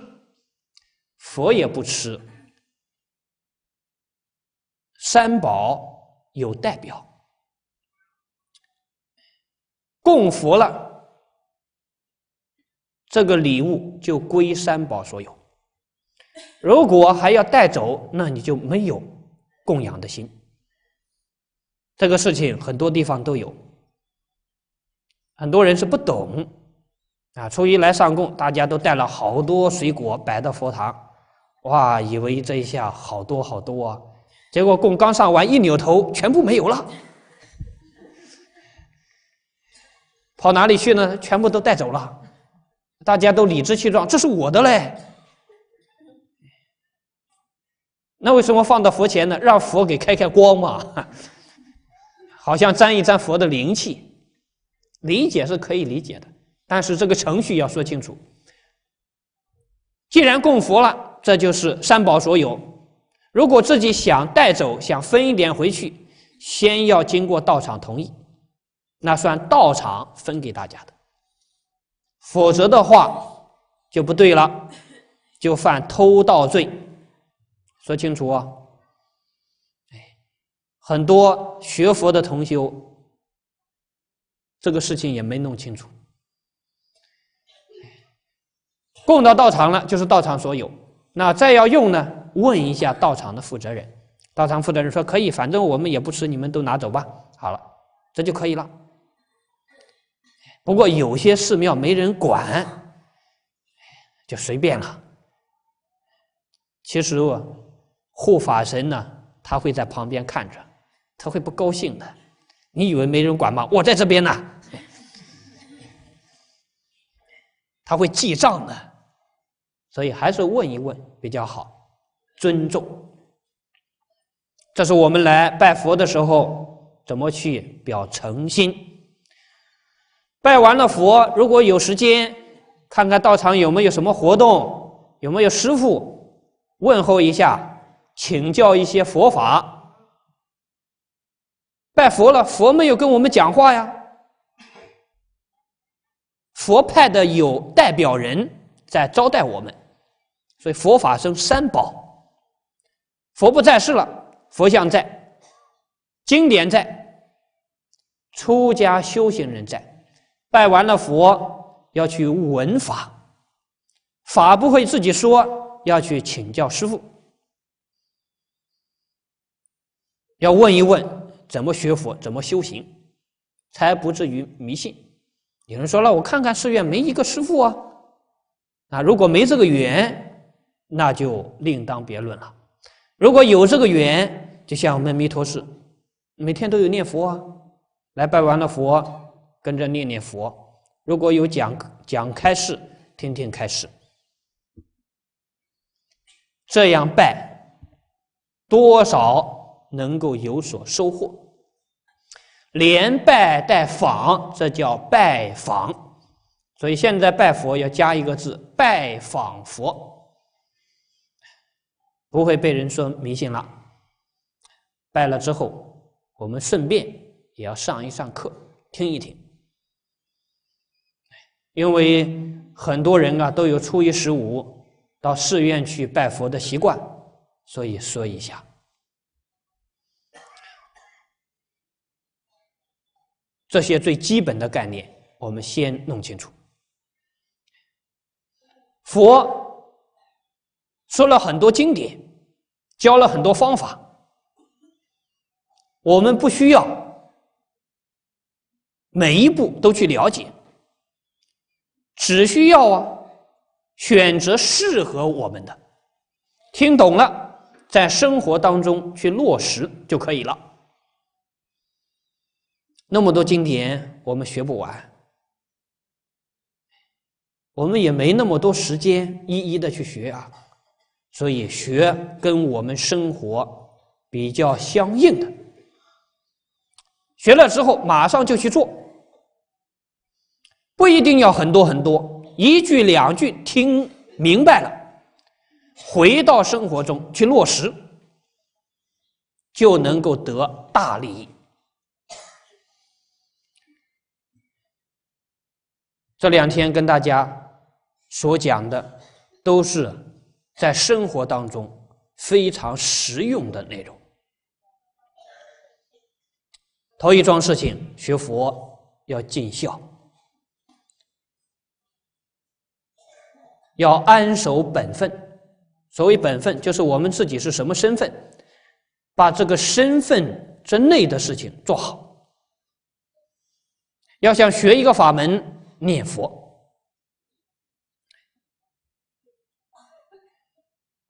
佛也不吃，三宝有代表，供佛了。这个礼物就归三宝所有。如果还要带走，那你就没有供养的心。这个事情很多地方都有，很多人是不懂啊。初一来上供，大家都带了好多水果摆到佛堂，哇，以为这一下好多好多啊，结果供刚上完，一扭头，全部没有了，跑哪里去呢？全部都带走了。大家都理直气壮，这是我的嘞。那为什么放到佛前呢？让佛给开开光嘛，好像沾一沾佛的灵气。理解是可以理解的，但是这个程序要说清楚。既然供佛了，这就是三宝所有。如果自己想带走，想分一点回去，先要经过道场同意，那算道场分给大家的。否则的话就不对了，就犯偷盗罪。说清楚啊！很多学佛的同修，这个事情也没弄清楚。供到道场了，就是道场所有。那再要用呢？问一下道场的负责人。道场负责人说：“可以，反正我们也不吃，你们都拿走吧。”好了，这就可以了。不过有些寺庙没人管，就随便了。其实护法神呢，他会在旁边看着，他会不高兴的。你以为没人管吗？我在这边呢，他会记账的。所以还是问一问比较好，尊重。这是我们来拜佛的时候怎么去表诚心。拜完了佛，如果有时间，看看到场有没有什么活动，有没有师傅问候一下，请教一些佛法。拜佛了，佛没有跟我们讲话呀。佛派的有代表人在招待我们，所以佛法生三宝，佛不在世了，佛像在，经典在，出家修行人在。拜完了佛，要去闻法，法不会自己说，要去请教师傅，要问一问怎么学佛，怎么修行，才不至于迷信。有人说了，我看看寺院没一个师傅啊，那如果没这个缘，那就另当别论了。如果有这个缘，就像我们弥陀寺，每天都有念佛啊，来拜完了佛。跟着念念佛，如果有讲讲开示，听听开示，这样拜多少能够有所收获。连拜带访，这叫拜访。所以现在拜佛要加一个字，拜访佛，不会被人说迷信了。拜了之后，我们顺便也要上一上课，听一听。因为很多人啊都有初一十五到寺院去拜佛的习惯，所以说一下这些最基本的概念，我们先弄清楚。佛说了很多经典，教了很多方法，我们不需要每一步都去了解。只需要啊，选择适合我们的，听懂了，在生活当中去落实就可以了。那么多经典，我们学不完，我们也没那么多时间一一的去学啊。所以，学跟我们生活比较相应的，学了之后马上就去做。不一定要很多很多，一句两句听明白了，回到生活中去落实，就能够得大利益。这两天跟大家所讲的，都是在生活当中非常实用的内容。头一桩事情，学佛要尽孝。要安守本分，所谓本分，就是我们自己是什么身份，把这个身份之内的事情做好。要想学一个法门，念佛。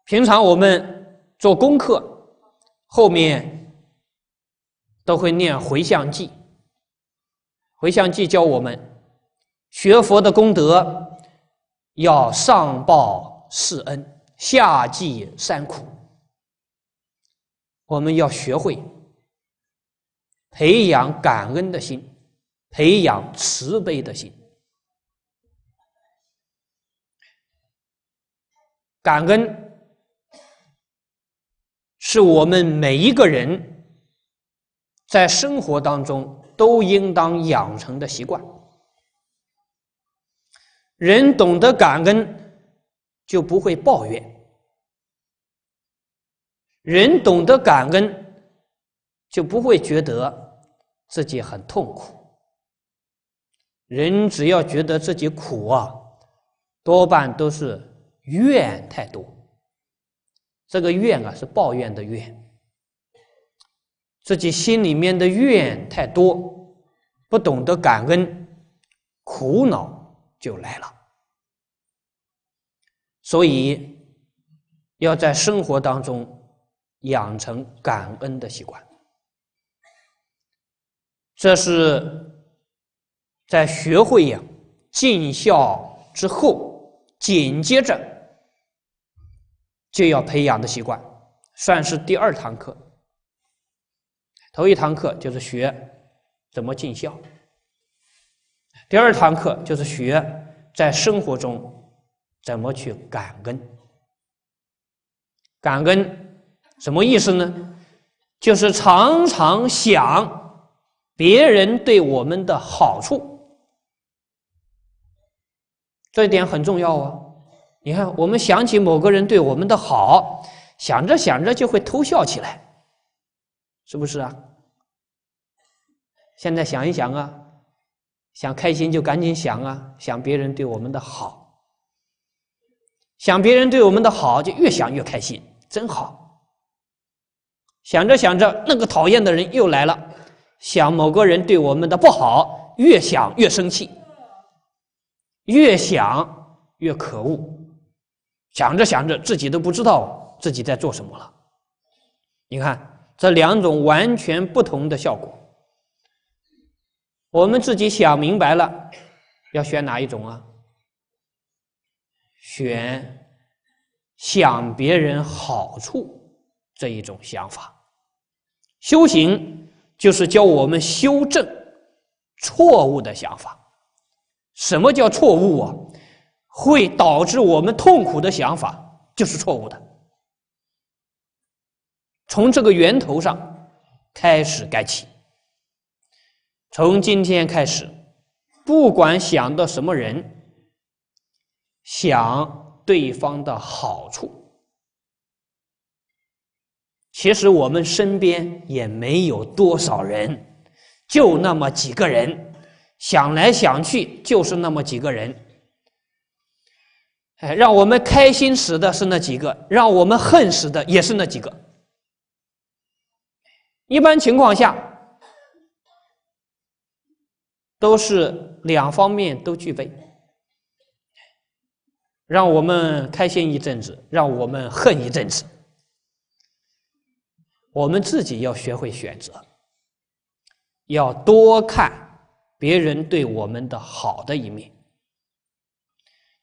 平常我们做功课，后面都会念回向记。回向记教我们学佛的功德。要上报四恩，下济三苦。我们要学会培养感恩的心，培养慈悲的心。感恩是我们每一个人在生活当中都应当养成的习惯。人懂得感恩，就不会抱怨；人懂得感恩，就不会觉得自己很痛苦。人只要觉得自己苦啊，多半都是怨太多。这个怨啊，是抱怨的怨。自己心里面的怨太多，不懂得感恩，苦恼。就来了，所以要在生活当中养成感恩的习惯，这是在学会呀尽孝之后，紧接着就要培养的习惯，算是第二堂课。头一堂课就是学怎么尽孝。第二堂课就是学在生活中怎么去感恩。感恩什么意思呢？就是常常想别人对我们的好处。这一点很重要啊。你看，我们想起某个人对我们的好，想着想着就会偷笑起来，是不是啊？现在想一想啊。想开心就赶紧想啊，想别人对我们的好，想别人对我们的好，就越想越开心，真好。想着想着，那个讨厌的人又来了，想某个人对我们的不好，越想越生气，越想越可恶。想着想着，自己都不知道自己在做什么了。你看这两种完全不同的效果。我们自己想明白了，要选哪一种啊？选想别人好处这一种想法。修行就是教我们修正错误的想法。什么叫错误啊？会导致我们痛苦的想法就是错误的。从这个源头上开始改起。从今天开始，不管想到什么人，想对方的好处。其实我们身边也没有多少人，就那么几个人，想来想去就是那么几个人。哎，让我们开心死的是那几个，让我们恨死的也是那几个。一般情况下。都是两方面都具备，让我们开心一阵子，让我们恨一阵子。我们自己要学会选择，要多看别人对我们的好的一面，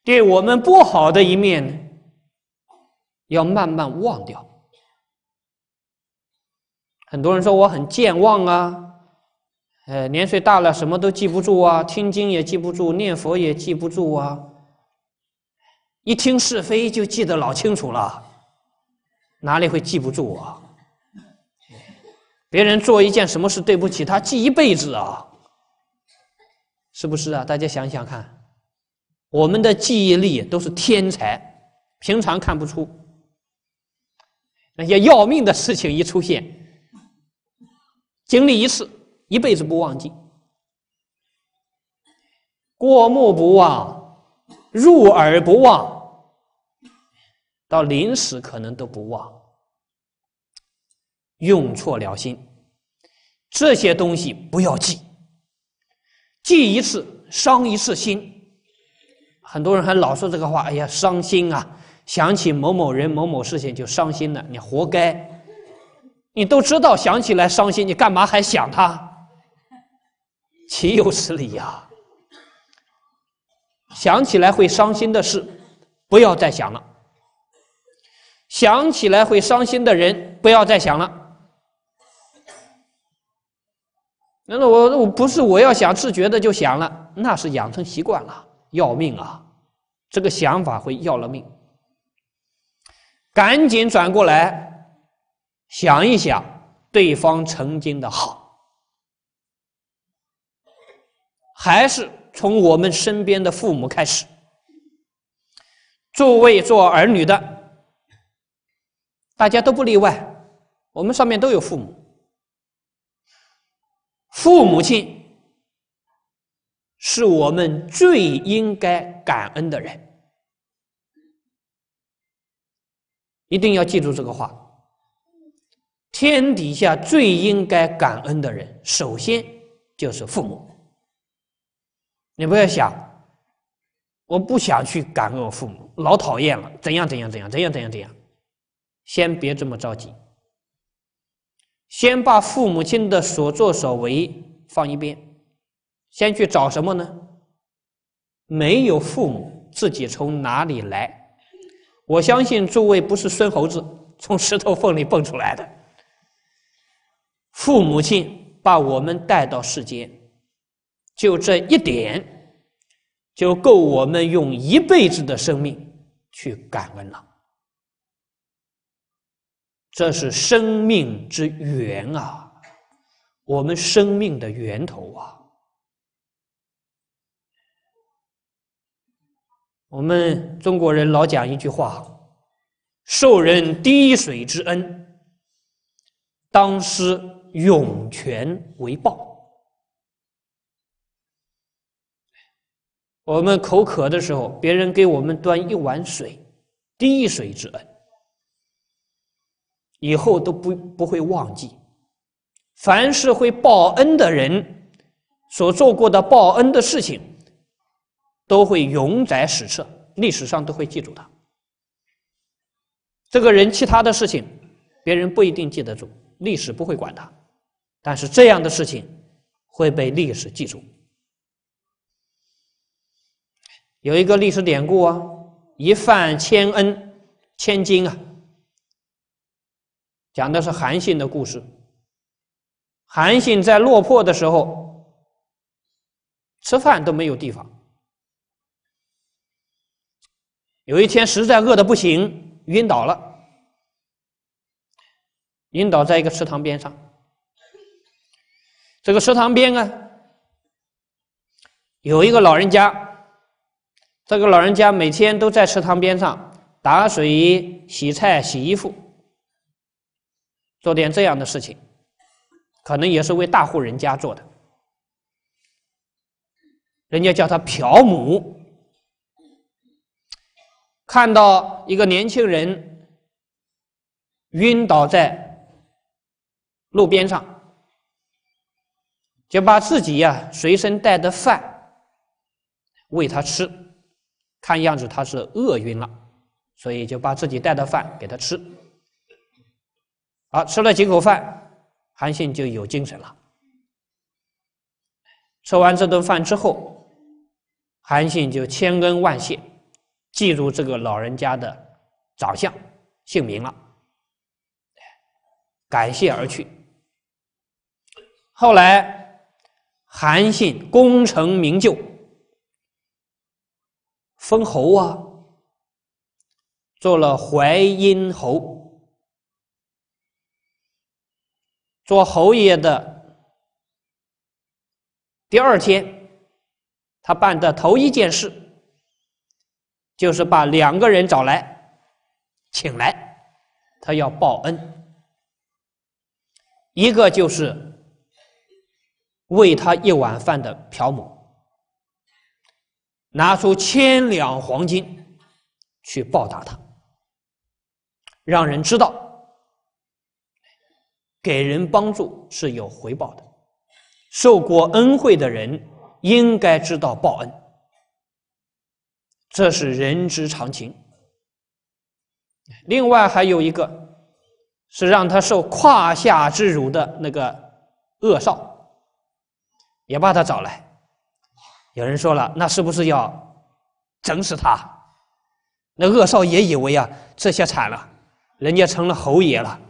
对我们不好的一面呢，要慢慢忘掉。很多人说我很健忘啊。呃，年岁大了，什么都记不住啊，听经也记不住，念佛也记不住啊。一听是非就记得老清楚了，哪里会记不住啊？别人做一件什么事对不起他，记一辈子啊，是不是啊？大家想想看，我们的记忆力都是天才，平常看不出，那些要命的事情一出现，经历一次。一辈子不忘记，过目不忘，入耳不忘，到临死可能都不忘。用错了心，这些东西不要记，记一次伤一次心。很多人还老说这个话，哎呀，伤心啊！想起某某人、某某事情就伤心了，你活该！你都知道想起来伤心，你干嘛还想他？岂有此理呀！想起来会伤心的事，不要再想了；想起来会伤心的人，不要再想了。难道我我不是我要想自觉的就想了？那是养成习惯了，要命啊！这个想法会要了命，赶紧转过来想一想对方曾经的好。还是从我们身边的父母开始。诸位做儿女的，大家都不例外，我们上面都有父母，父母亲是我们最应该感恩的人，一定要记住这个话。天底下最应该感恩的人，首先就是父母。你不要想，我不想去感恩我父母，老讨厌了，怎样怎样怎样怎样怎样怎样，先别这么着急，先把父母亲的所作所为放一边，先去找什么呢？没有父母，自己从哪里来？我相信诸位不是孙猴子从石头缝里蹦出来的，父母亲把我们带到世间。就这一点，就够我们用一辈子的生命去感恩了。这是生命之源啊，我们生命的源头啊。我们中国人老讲一句话：“受人滴水之恩，当施涌泉为报。”我们口渴的时候，别人给我们端一碗水，滴水之恩，以后都不不会忘记。凡是会报恩的人，所做过的报恩的事情，都会永载史册，历史上都会记住他。这个人其他的事情，别人不一定记得住，历史不会管他，但是这样的事情会被历史记住。有一个历史典故啊，“一饭千恩，千金啊”，讲的是韩信的故事。韩信在落魄的时候，吃饭都没有地方。有一天实在饿的不行，晕倒了，晕倒在一个池塘边上。这个池塘边啊，有一个老人家。这个老人家每天都在池塘边上打水、洗菜、洗衣服，做点这样的事情，可能也是为大户人家做的。人家叫他朴母，看到一个年轻人晕倒在路边上，就把自己呀随身带的饭喂他吃。看样子他是饿晕了，所以就把自己带的饭给他吃。好，吃了几口饭，韩信就有精神了。吃完这顿饭之后，韩信就千恩万谢，记住这个老人家的长相、姓名了，感谢而去。后来，韩信功成名就。封侯啊，做了淮阴侯，做侯爷的第二天，他办的头一件事就是把两个人找来，请来，他要报恩，一个就是喂他一碗饭的朴母。拿出千两黄金去报答他，让人知道给人帮助是有回报的，受过恩惠的人应该知道报恩，这是人之常情。另外还有一个是让他受胯下之辱的那个恶少，也把他找来。有人说了，那是不是要整死他？那恶少也以为啊，这下惨了，人家成了侯爷了，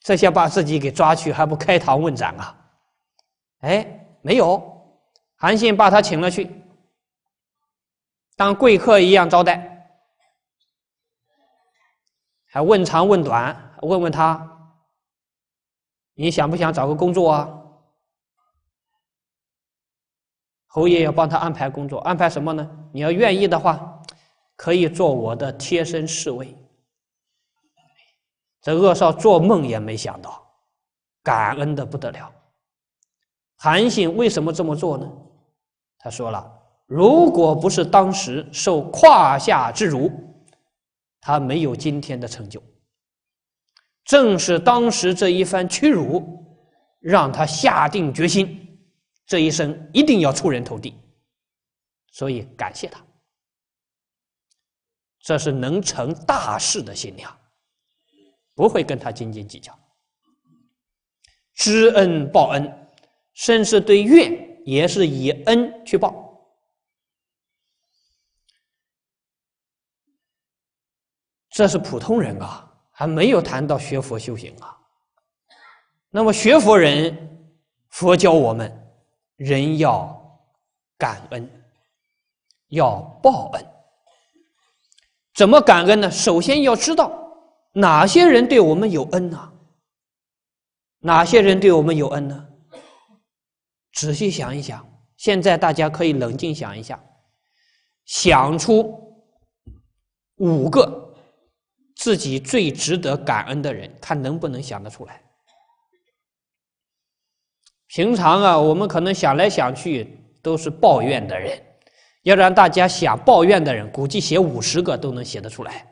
这下把自己给抓去，还不开膛问斩啊？哎，没有，韩信把他请了去，当贵客一样招待，还问长问短，问问他，你想不想找个工作啊？侯爷要帮他安排工作，安排什么呢？你要愿意的话，可以做我的贴身侍卫。这恶少做梦也没想到，感恩的不得了。韩信为什么这么做呢？他说了，如果不是当时受胯下之辱，他没有今天的成就。正是当时这一番屈辱，让他下定决心。这一生一定要出人头地，所以感谢他。这是能成大事的心量，不会跟他斤斤计较，知恩报恩，甚至对怨也是以恩去报。这是普通人啊，还没有谈到学佛修行啊。那么学佛人，佛教我们。人要感恩，要报恩。怎么感恩呢？首先要知道哪些人对我们有恩呢？哪些人对我们有恩呢？仔细想一想，现在大家可以冷静想一下，想出五个自己最值得感恩的人，看能不能想得出来。平常啊，我们可能想来想去都是抱怨的人。要让大家想抱怨的人，估计写五十个都能写得出来。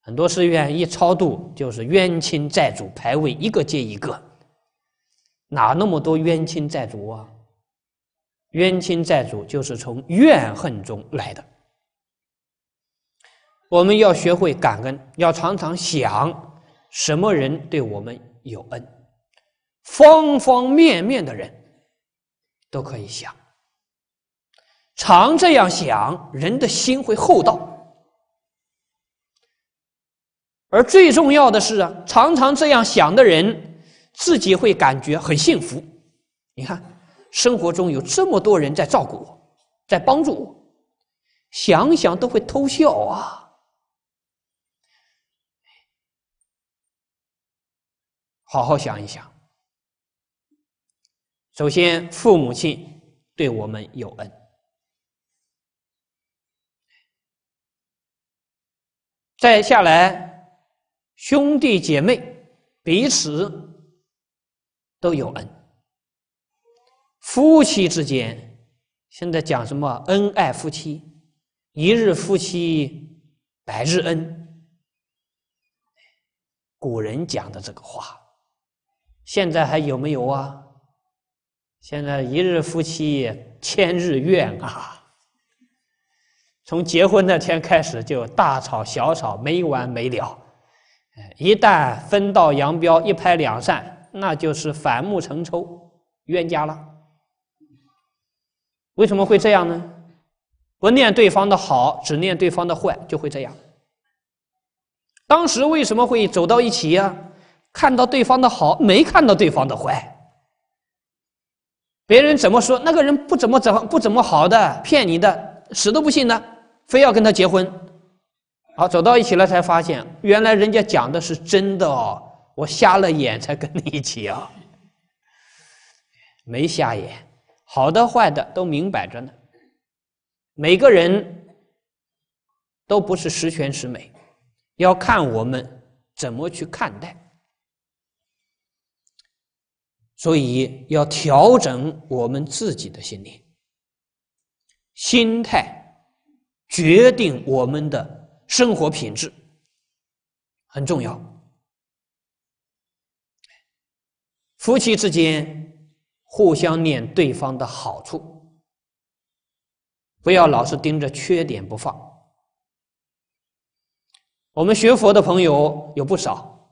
很多寺院一超度，就是冤亲债主排位一个接一个，哪那么多冤亲债主啊？冤亲债主就是从怨恨中来的。我们要学会感恩，要常常想什么人对我们有恩。方方面面的人，都可以想。常这样想，人的心会厚道。而最重要的是啊，常常这样想的人，自己会感觉很幸福。你看，生活中有这么多人在照顾我，在帮助我，想想都会偷笑啊。好好想一想。首先，父母亲对我们有恩；再下来，兄弟姐妹彼此都有恩；夫妻之间，现在讲什么恩爱夫妻？一日夫妻百日恩，古人讲的这个话，现在还有没有啊？现在一日夫妻千日怨啊！从结婚那天开始就大吵小吵没完没了，一旦分道扬镳一拍两散，那就是反目成仇冤家了。为什么会这样呢？不念对方的好，只念对方的坏，就会这样。当时为什么会走到一起呀？看到对方的好，没看到对方的坏。别人怎么说？那个人不怎么怎不怎么好的，骗你的，死都不信的，非要跟他结婚，好走到一起了，才发现原来人家讲的是真的哦，我瞎了眼才跟你一起啊，没瞎眼，好的坏的都明摆着呢，每个人都不是十全十美，要看我们怎么去看待。所以要调整我们自己的心理、心态，决定我们的生活品质很重要。夫妻之间互相念对方的好处，不要老是盯着缺点不放。我们学佛的朋友有不少，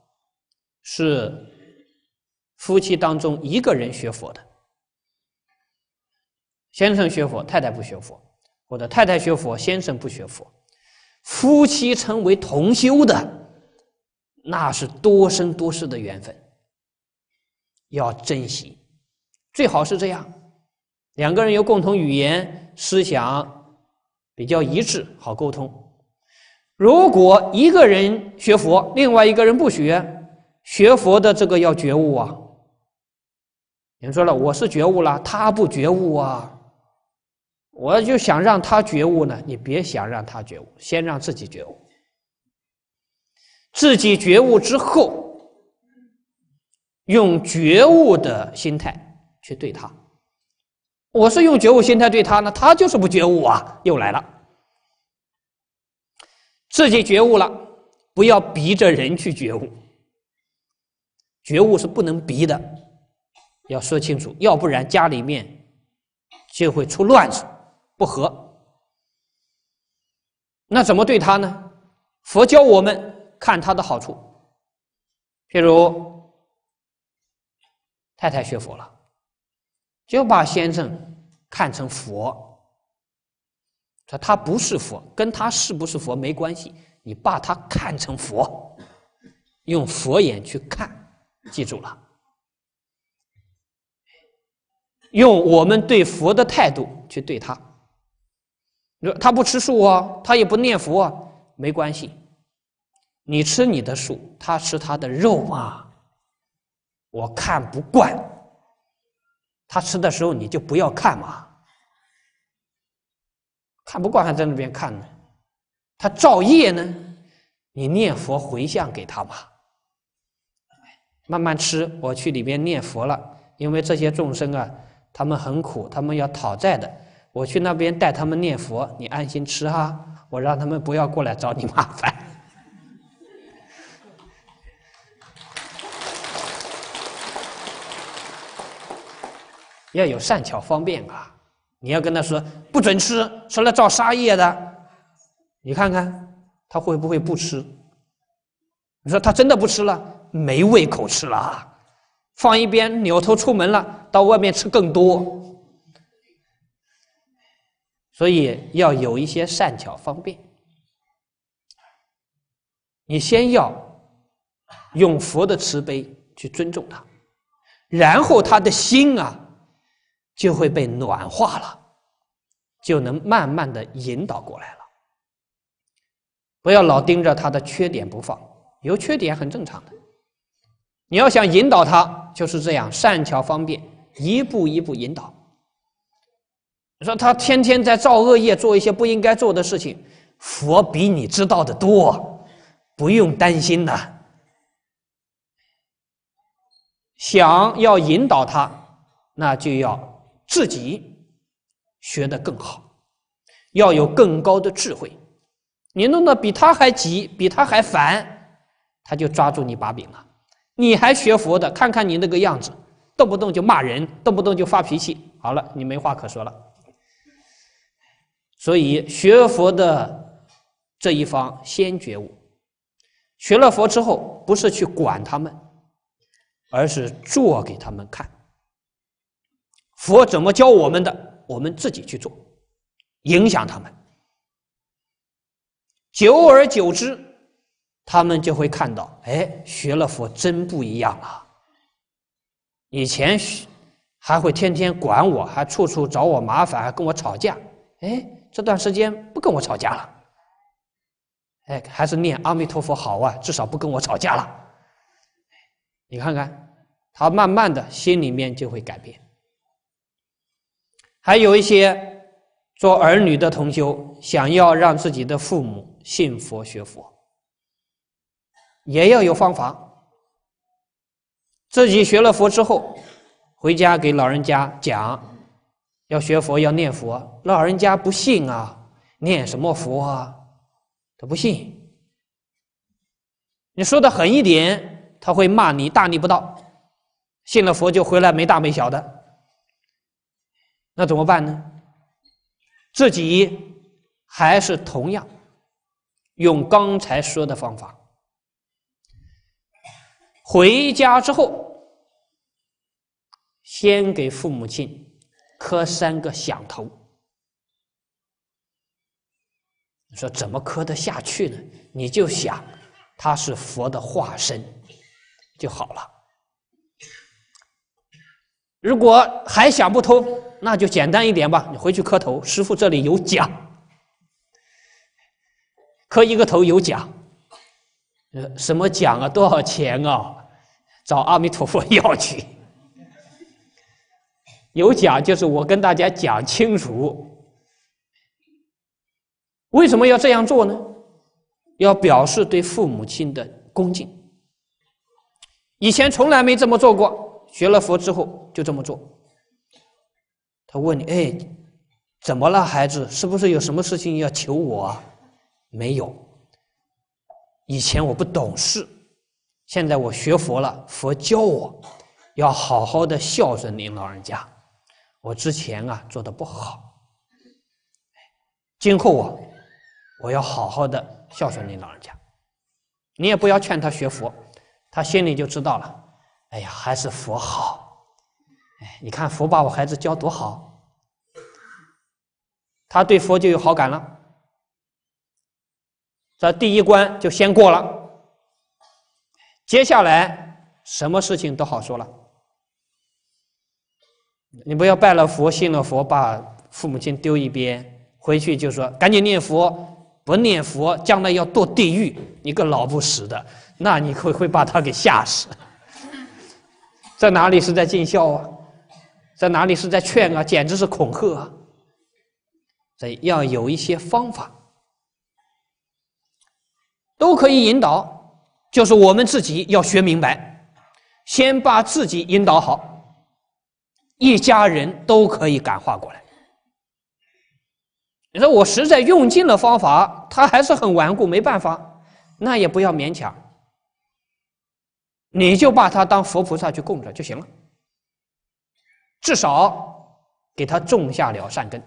是。夫妻当中一个人学佛的，先生学佛，太太不学佛；或者太太学佛，先生不学佛。夫妻成为同修的，那是多生多世的缘分，要珍惜。最好是这样，两个人有共同语言、思想比较一致，好沟通。如果一个人学佛，另外一个人不学，学佛的这个要觉悟啊。人说了，我是觉悟了，他不觉悟啊！我就想让他觉悟呢，你别想让他觉悟，先让自己觉悟。自己觉悟之后，用觉悟的心态去对他。我是用觉悟心态对他呢，他就是不觉悟啊，又来了。自己觉悟了，不要逼着人去觉悟，觉悟是不能逼的。要说清楚，要不然家里面就会出乱子，不和。那怎么对他呢？佛教我们看他的好处，譬如太太学佛了，就把先生看成佛。说他不是佛，跟他是不是佛没关系，你把他看成佛，用佛眼去看，记住了。用我们对佛的态度去对他，你说他不吃素啊，他也不念佛啊，没关系，你吃你的素，他吃他的肉嘛，我看不惯，他吃的时候你就不要看嘛，看不惯还在那边看呢，他造业呢，你念佛回向给他吧，慢慢吃，我去里边念佛了，因为这些众生啊。他们很苦，他们要讨债的。我去那边带他们念佛，你安心吃哈。我让他们不要过来找你麻烦。要有善巧方便啊！你要跟他说不准吃，吃了造杀业的，你看看他会不会不吃？你说他真的不吃了？没胃口吃了。放一边，扭头出门了，到外面吃更多。所以要有一些善巧方便。你先要用佛的慈悲去尊重他，然后他的心啊就会被暖化了，就能慢慢的引导过来了。不要老盯着他的缺点不放，有缺点很正常的。你要想引导他，就是这样善巧方便，一步一步引导。你说他天天在造恶业，做一些不应该做的事情，佛比你知道的多，不用担心的。想要引导他，那就要自己学的更好，要有更高的智慧。你弄得比他还急，比他还烦，他就抓住你把柄了。你还学佛的？看看你那个样子，动不动就骂人，动不动就发脾气。好了，你没话可说了。所以学佛的这一方先觉悟，学了佛之后，不是去管他们，而是做给他们看。佛怎么教我们的，我们自己去做，影响他们。久而久之。他们就会看到，哎，学了佛真不一样啊！以前还会天天管我，还处处找我麻烦，还跟我吵架。哎，这段时间不跟我吵架了。哎，还是念阿弥陀佛好啊，至少不跟我吵架了。你看看，他慢慢的心里面就会改变。还有一些做儿女的同修，想要让自己的父母信佛学佛。也要有方法。自己学了佛之后，回家给老人家讲，要学佛要念佛，老人家不信啊，念什么佛啊，他不信。你说的狠一点，他会骂你大逆不道，信了佛就回来没大没小的。那怎么办呢？自己还是同样用刚才说的方法。回家之后，先给父母亲磕三个响头。你说怎么磕得下去呢？你就想他是佛的化身就好了。如果还想不通，那就简单一点吧。你回去磕头，师傅这里有奖，磕一个头有奖。呃，什么奖啊？多少钱啊？找阿弥陀佛要去，有讲就是我跟大家讲清楚，为什么要这样做呢？要表示对父母亲的恭敬。以前从来没这么做过，学了佛之后就这么做。他问你：“哎，怎么了，孩子？是不是有什么事情要求我？”没有。以前我不懂事。现在我学佛了，佛教我要好好的孝顺您老人家。我之前啊做的不好，今后啊我要好好的孝顺您老人家。你也不要劝他学佛，他心里就知道了。哎呀，还是佛好。哎，你看佛把我孩子教多好，他对佛就有好感了。这第一关就先过了。接下来，什么事情都好说了。你不要拜了佛，信了佛，把父母亲丢一边，回去就说：“赶紧念佛，不念佛，将来要堕地狱！”你个老不死的，那你会会把他给吓死。在哪里是在尽孝啊？在哪里是在劝啊？简直是恐吓。啊！以要有一些方法，都可以引导。就是我们自己要学明白，先把自己引导好，一家人都可以感化过来。你说我实在用尽了方法，他还是很顽固，没办法，那也不要勉强，你就把他当佛菩萨去供着就行了，至少给他种下了善根，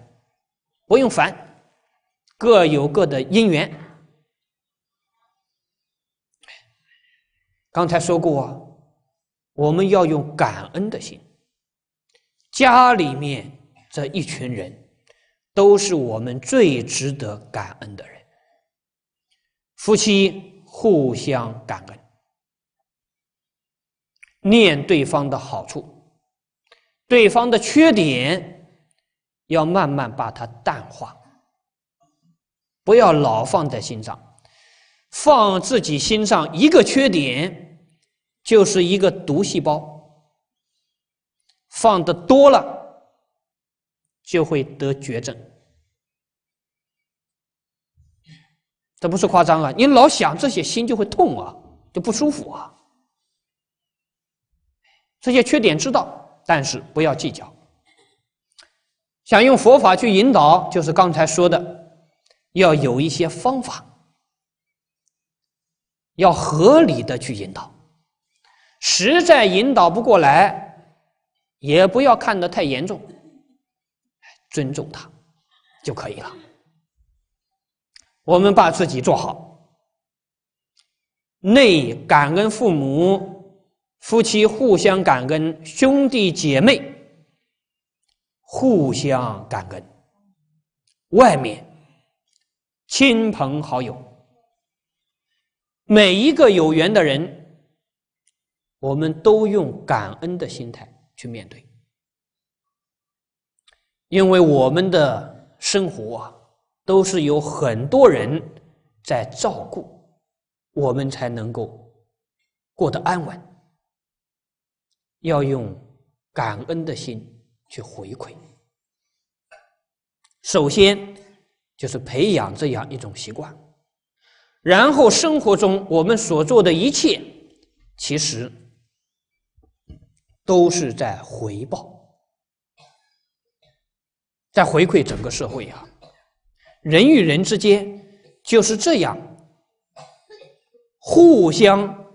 不用烦，各有各的因缘。刚才说过，我们要用感恩的心。家里面这一群人，都是我们最值得感恩的人。夫妻互相感恩，念对方的好处，对方的缺点要慢慢把它淡化，不要老放在心上，放自己心上一个缺点。就是一个毒细胞，放的多了就会得绝症，这不是夸张啊！你老想这些，心就会痛啊，就不舒服啊。这些缺点知道，但是不要计较。想用佛法去引导，就是刚才说的，要有一些方法，要合理的去引导。实在引导不过来，也不要看得太严重，尊重他就可以了。我们把自己做好，内感恩父母、夫妻互相感恩、兄弟姐妹互相感恩，外面亲朋好友，每一个有缘的人。我们都用感恩的心态去面对，因为我们的生活啊，都是有很多人在照顾，我们才能够过得安稳。要用感恩的心去回馈。首先就是培养这样一种习惯，然后生活中我们所做的一切，其实。都是在回报，在回馈整个社会啊！人与人之间就是这样，互相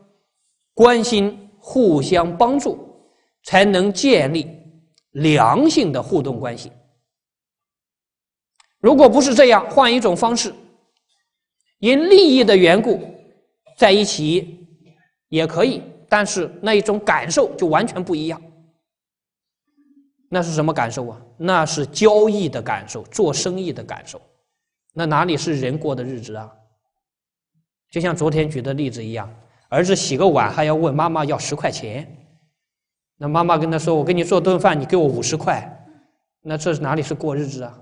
关心、互相帮助，才能建立良性的互动关系。如果不是这样，换一种方式，因利益的缘故在一起也可以。但是那一种感受就完全不一样，那是什么感受啊？那是交易的感受，做生意的感受，那哪里是人过的日子啊？就像昨天举的例子一样，儿子洗个碗还要问妈妈要十块钱，那妈妈跟他说：“我给你做顿饭，你给我五十块。”那这哪里是过日子啊？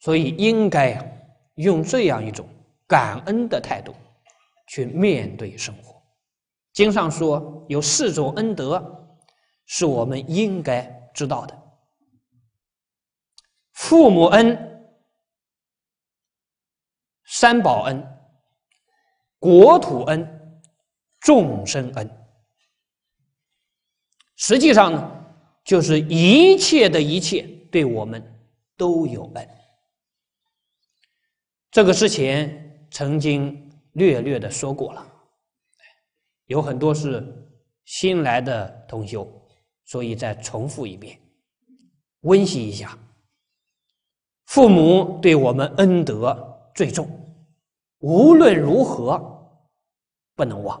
所以应该用这样一种感恩的态度。去面对生活。经上说，有四种恩德，是我们应该知道的：父母恩、三宝恩、国土恩、众生恩。实际上呢，就是一切的一切，对我们都有恩。这个之前曾经。略略的说过了，有很多是新来的同修，所以再重复一遍，温习一下。父母对我们恩德最重，无论如何不能忘，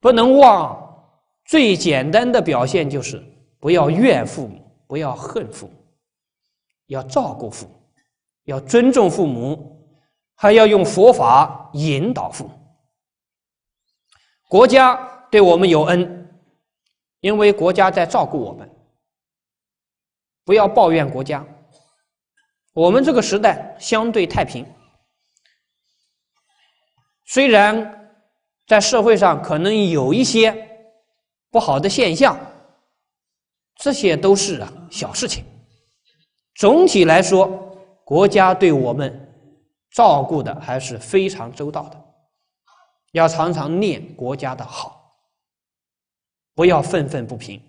不能忘。最简单的表现就是不要怨父母，不要恨父，母，要照顾父，母，要尊重父母。还要用佛法引导父母。国家对我们有恩，因为国家在照顾我们，不要抱怨国家。我们这个时代相对太平，虽然在社会上可能有一些不好的现象，这些都是啊小事情。总体来说，国家对我们。照顾的还是非常周到的，要常常念国家的好，不要愤愤不平。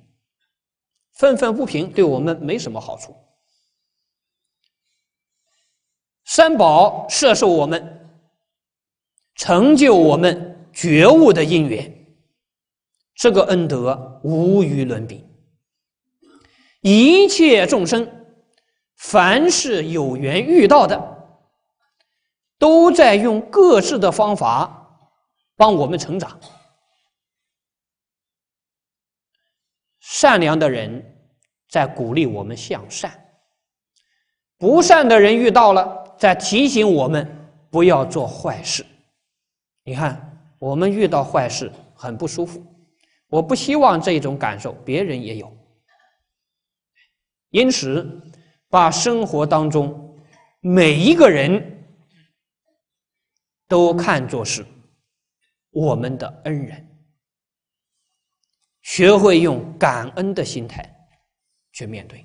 愤愤不平对我们没什么好处。三宝摄受我们，成就我们觉悟的因缘，这个恩德无与伦比。一切众生凡是有缘遇到的。都在用各自的方法帮我们成长。善良的人在鼓励我们向善，不善的人遇到了在提醒我们不要做坏事。你看，我们遇到坏事很不舒服，我不希望这种感受，别人也有。因此，把生活当中每一个人。都看作是我们的恩人，学会用感恩的心态去面对，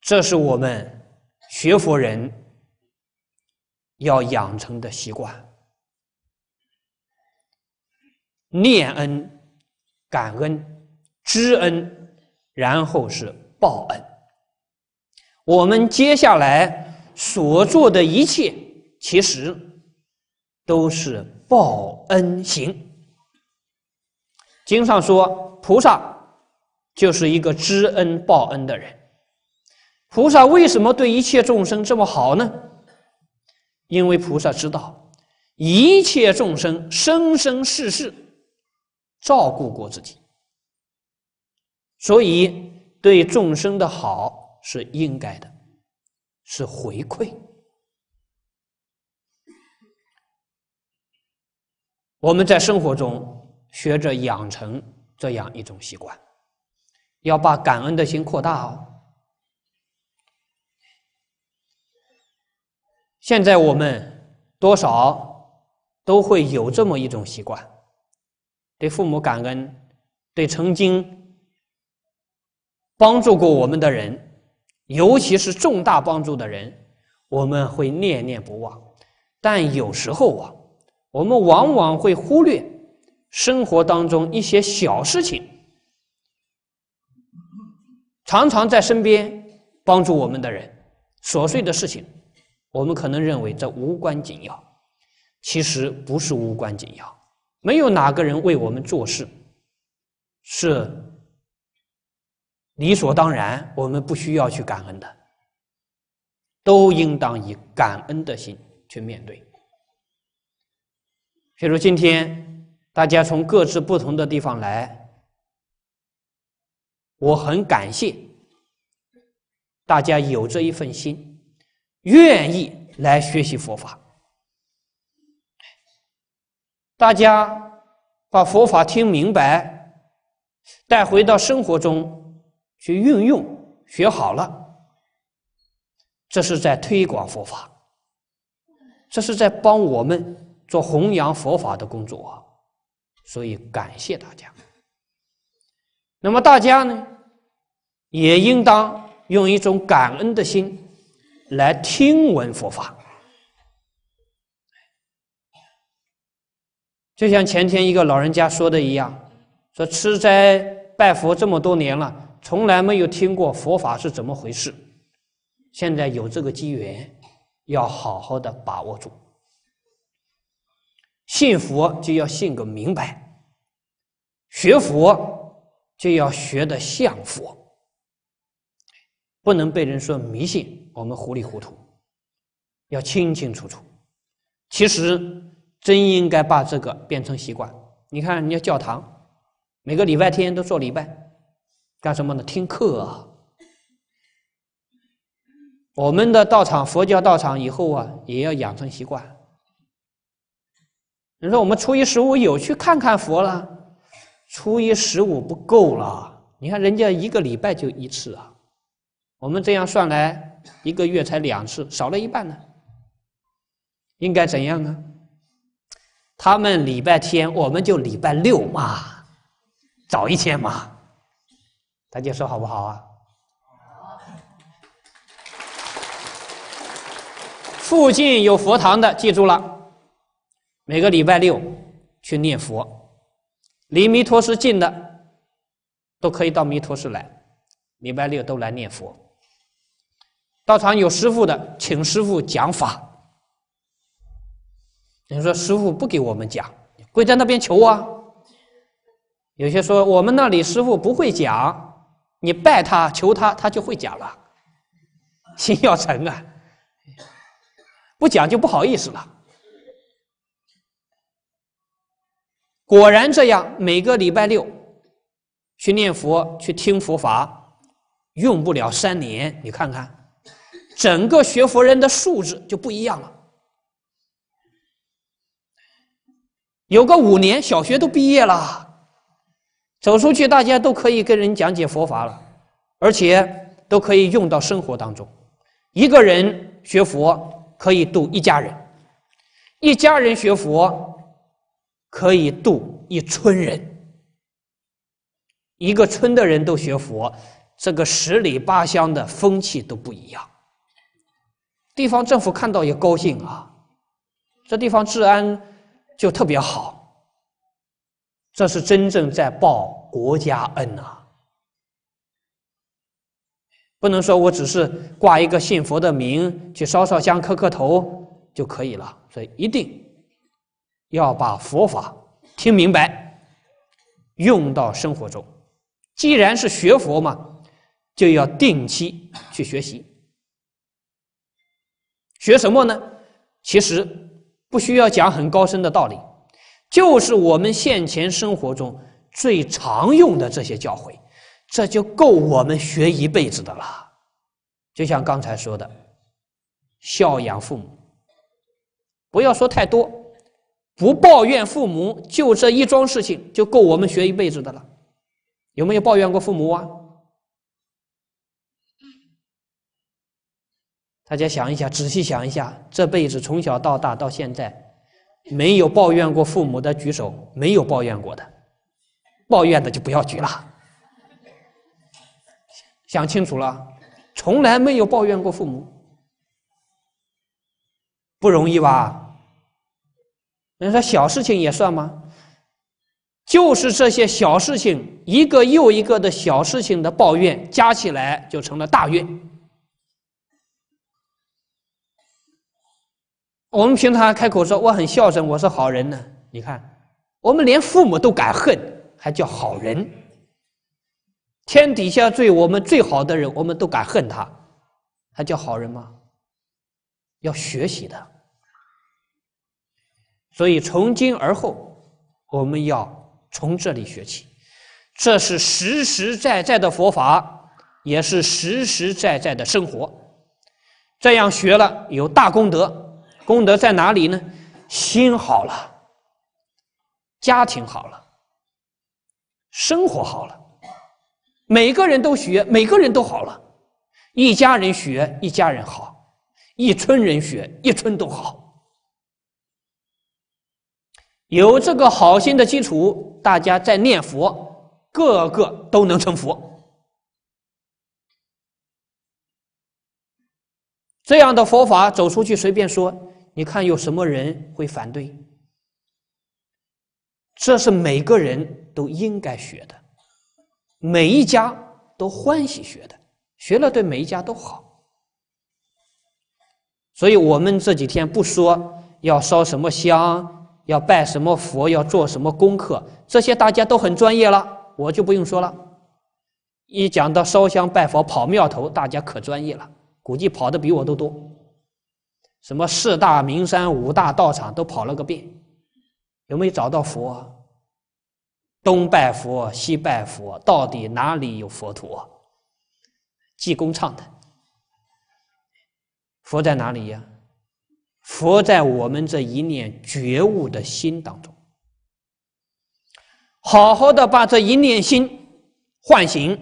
这是我们学佛人要养成的习惯。念恩、感恩、知恩，然后是报恩。我们接下来。所做的一切，其实都是报恩行。经上说，菩萨就是一个知恩报恩的人。菩萨为什么对一切众生这么好呢？因为菩萨知道一切众生生生世世照顾过自己，所以对众生的好是应该的。是回馈。我们在生活中学着养成这样一种习惯，要把感恩的心扩大哦。现在我们多少都会有这么一种习惯，对父母感恩，对曾经帮助过我们的人。尤其是重大帮助的人，我们会念念不忘。但有时候啊，我们往往会忽略生活当中一些小事情，常常在身边帮助我们的人，琐碎的事情，我们可能认为这无关紧要，其实不是无关紧要。没有哪个人为我们做事，是。理所当然，我们不需要去感恩的，都应当以感恩的心去面对。比如今天大家从各自不同的地方来，我很感谢大家有这一份心，愿意来学习佛法。大家把佛法听明白，带回到生活中。去运用学好了，这是在推广佛法，这是在帮我们做弘扬佛法的工作，所以感谢大家。那么大家呢，也应当用一种感恩的心来听闻佛法。就像前天一个老人家说的一样，说吃斋拜佛这么多年了。从来没有听过佛法是怎么回事，现在有这个机缘，要好好的把握住。信佛就要信个明白，学佛就要学的像佛，不能被人说迷信，我们糊里糊涂，要清清楚楚。其实真应该把这个变成习惯。你看人家教堂，每个礼拜天都做礼拜。干什么呢？听课。我们的道场，佛教道场以后啊，也要养成习惯。你说我们初一十五有去看看佛了，初一十五不够了。你看人家一个礼拜就一次啊，我们这样算来，一个月才两次，少了一半呢。应该怎样呢？他们礼拜天，我们就礼拜六嘛，早一天嘛。大家说好不好啊？附近有佛堂的，记住了，每个礼拜六去念佛。离弥陀寺近的都可以到弥陀寺来，礼拜六都来念佛。道场有师傅的，请师傅讲法。你说师傅不给我们讲，跪在那边求啊。有些说我们那里师傅不会讲。你拜他求他，他就会讲了。心要诚啊，不讲就不好意思了。果然这样，每个礼拜六去念佛，去听佛法，用不了三年，你看看，整个学佛人的素质就不一样了。有个五年，小学都毕业了。走出去，大家都可以跟人讲解佛法了，而且都可以用到生活当中。一个人学佛可以渡一家人，一家人学佛可以渡一村人，一个村的人都学佛，这个十里八乡的风气都不一样。地方政府看到也高兴啊，这地方治安就特别好。这是真正在报国家恩呐，不能说我只是挂一个信佛的名，去烧烧香、磕磕头就可以了。所以，一定要把佛法听明白，用到生活中。既然是学佛嘛，就要定期去学习。学什么呢？其实不需要讲很高深的道理。就是我们现前生活中最常用的这些教诲，这就够我们学一辈子的了。就像刚才说的，孝养父母，不要说太多，不抱怨父母，就这一桩事情就够我们学一辈子的了。有没有抱怨过父母啊？大家想一想，仔细想一下，这辈子从小到大到现在。没有抱怨过父母的举手，没有抱怨过的，抱怨的就不要举了。想清楚了，从来没有抱怨过父母，不容易吧？人说小事情也算吗？就是这些小事情，一个又一个的小事情的抱怨，加起来就成了大怨。我们平常开口说我很孝顺，我是好人呢。你看，我们连父母都敢恨，还叫好人？天底下对我们最好的人，我们都敢恨他，还叫好人吗？要学习的。所以从今而后，我们要从这里学起。这是实实在在的佛法，也是实实在在的生活。这样学了，有大功德。功德在哪里呢？心好了，家庭好了，生活好了，每个人都学，每个人都好了，一家人学，一家人好，一村人学，一村都好。有这个好心的基础，大家在念佛，个个都能成佛。这样的佛法走出去，随便说。你看有什么人会反对？这是每个人都应该学的，每一家都欢喜学的，学了对每一家都好。所以我们这几天不说要烧什么香，要拜什么佛，要做什么功课，这些大家都很专业了，我就不用说了。一讲到烧香拜佛、跑庙头，大家可专业了，估计跑的比我都多。什么四大名山、五大道场都跑了个遍，有没有找到佛？东拜佛，西拜佛，到底哪里有佛土？济公唱的：“佛在哪里呀？佛在我们这一念觉悟的心当中。好好的把这一念心唤醒，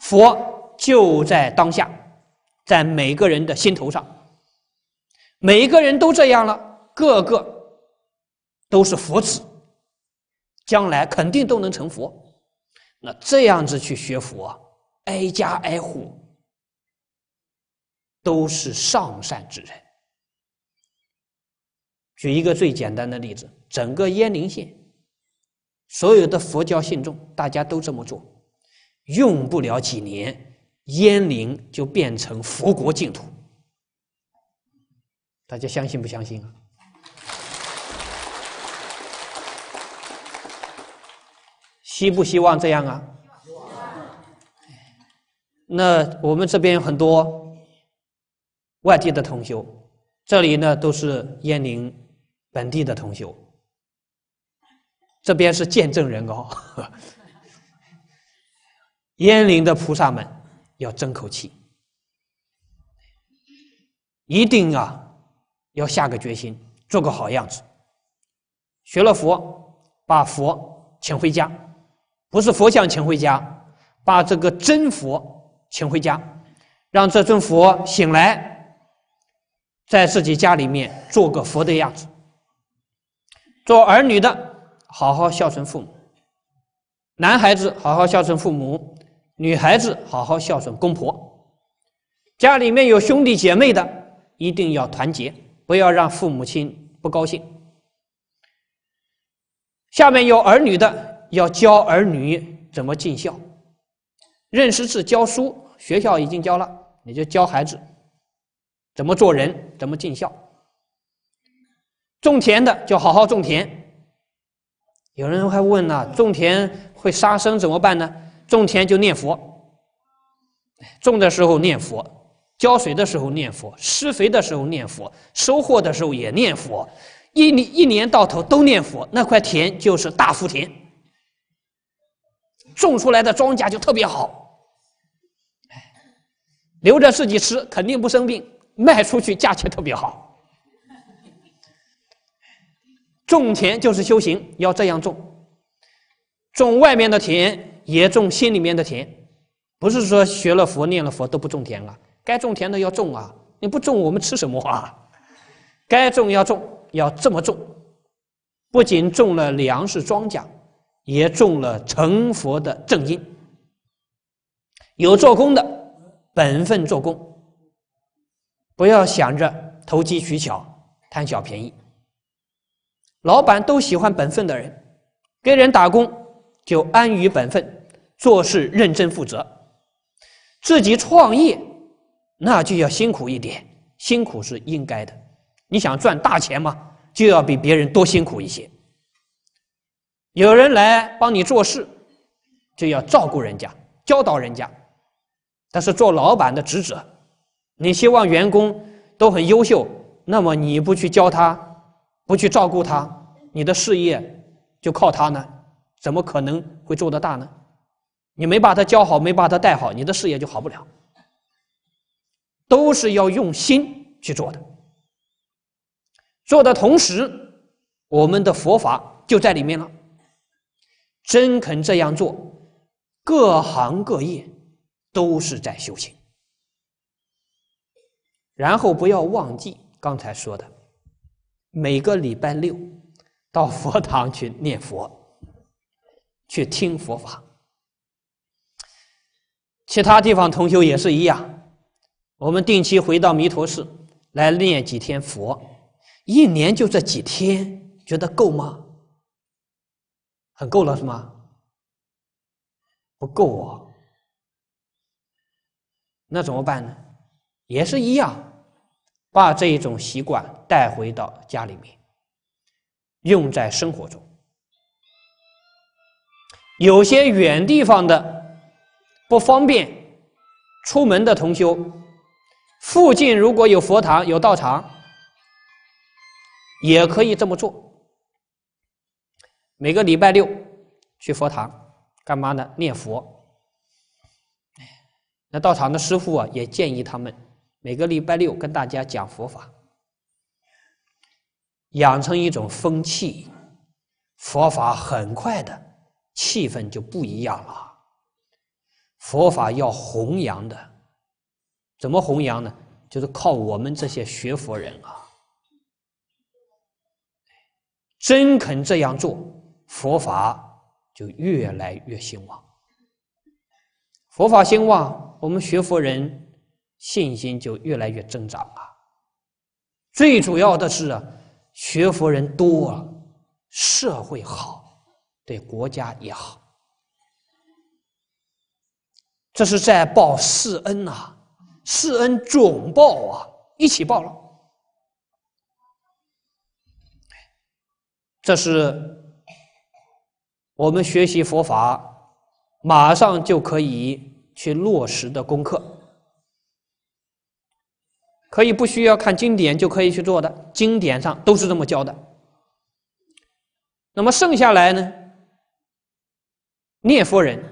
佛就在当下，在每个人的心头上。”每一个人都这样了，个个都是佛子，将来肯定都能成佛。那这样子去学佛，挨家挨户都是上善之人。举一个最简单的例子，整个鄢陵县所有的佛教信众，大家都这么做，用不了几年，鄢陵就变成佛国净土。大家相信不相信啊？希不希望这样啊？那我们这边很多外地的同修，这里呢都是鄢陵本地的同修，这边是见证人哦，鄢 陵的菩萨们要争口气，一定啊！要下个决心，做个好样子。学了佛，把佛请回家，不是佛像请回家，把这个真佛请回家，让这尊佛醒来，在自己家里面做个佛的样子。做儿女的，好好孝顺父母；男孩子好好孝顺父母，女孩子好好孝顺公婆。家里面有兄弟姐妹的，一定要团结。不要让父母亲不高兴。下面有儿女的，要教儿女怎么尽孝，认识字教书，学校已经教了，你就教孩子怎么做人，怎么尽孝。种田的就好好种田。有人还问呢，种田会杀生怎么办呢？种田就念佛，种的时候念佛。浇水的时候念佛，施肥的时候念佛，收获的时候也念佛，一一年到头都念佛，那块田就是大福田，种出来的庄稼就特别好，留着自己吃肯定不生病，卖出去价钱特别好。种田就是修行，要这样种，种外面的田也种心里面的田，不是说学了佛、念了佛都不种田了。该种田的要种啊！你不种，我们吃什么啊？该种要种，要这么种。不仅种了粮食庄稼，也种了成佛的正因。有做工的，本分做工，不要想着投机取巧、贪小便宜。老板都喜欢本分的人，给人打工就安于本分，做事认真负责。自己创业。那就要辛苦一点，辛苦是应该的。你想赚大钱嘛，就要比别人多辛苦一些。有人来帮你做事，就要照顾人家，教导人家。但是做老板的职责，你希望员工都很优秀，那么你不去教他，不去照顾他，你的事业就靠他呢？怎么可能会做得大呢？你没把他教好，没把他带好，你的事业就好不了。都是要用心去做的，做的同时，我们的佛法就在里面了。真肯这样做，各行各业都是在修行。然后不要忘记刚才说的，每个礼拜六到佛堂去念佛，去听佛法，其他地方同修也是一样。我们定期回到弥陀寺来念几天佛，一年就这几天，觉得够吗？很够了是吗？不够啊！那怎么办呢？也是一样，把这一种习惯带回到家里面，用在生活中。有些远地方的不方便出门的同修。附近如果有佛堂、有道场，也可以这么做。每个礼拜六去佛堂干嘛呢？念佛。那道场的师傅啊，也建议他们每个礼拜六跟大家讲佛法，养成一种风气，佛法很快的气氛就不一样了。佛法要弘扬的。怎么弘扬呢？就是靠我们这些学佛人啊，真肯这样做，佛法就越来越兴旺。佛法兴旺，我们学佛人信心就越来越增长啊。最主要的是，啊，学佛人多，社会好，对国家也好，这是在报世恩啊。世恩总报啊，一起报了。这是我们学习佛法，马上就可以去落实的功课，可以不需要看经典就可以去做的。经典上都是这么教的。那么剩下来呢，念佛人，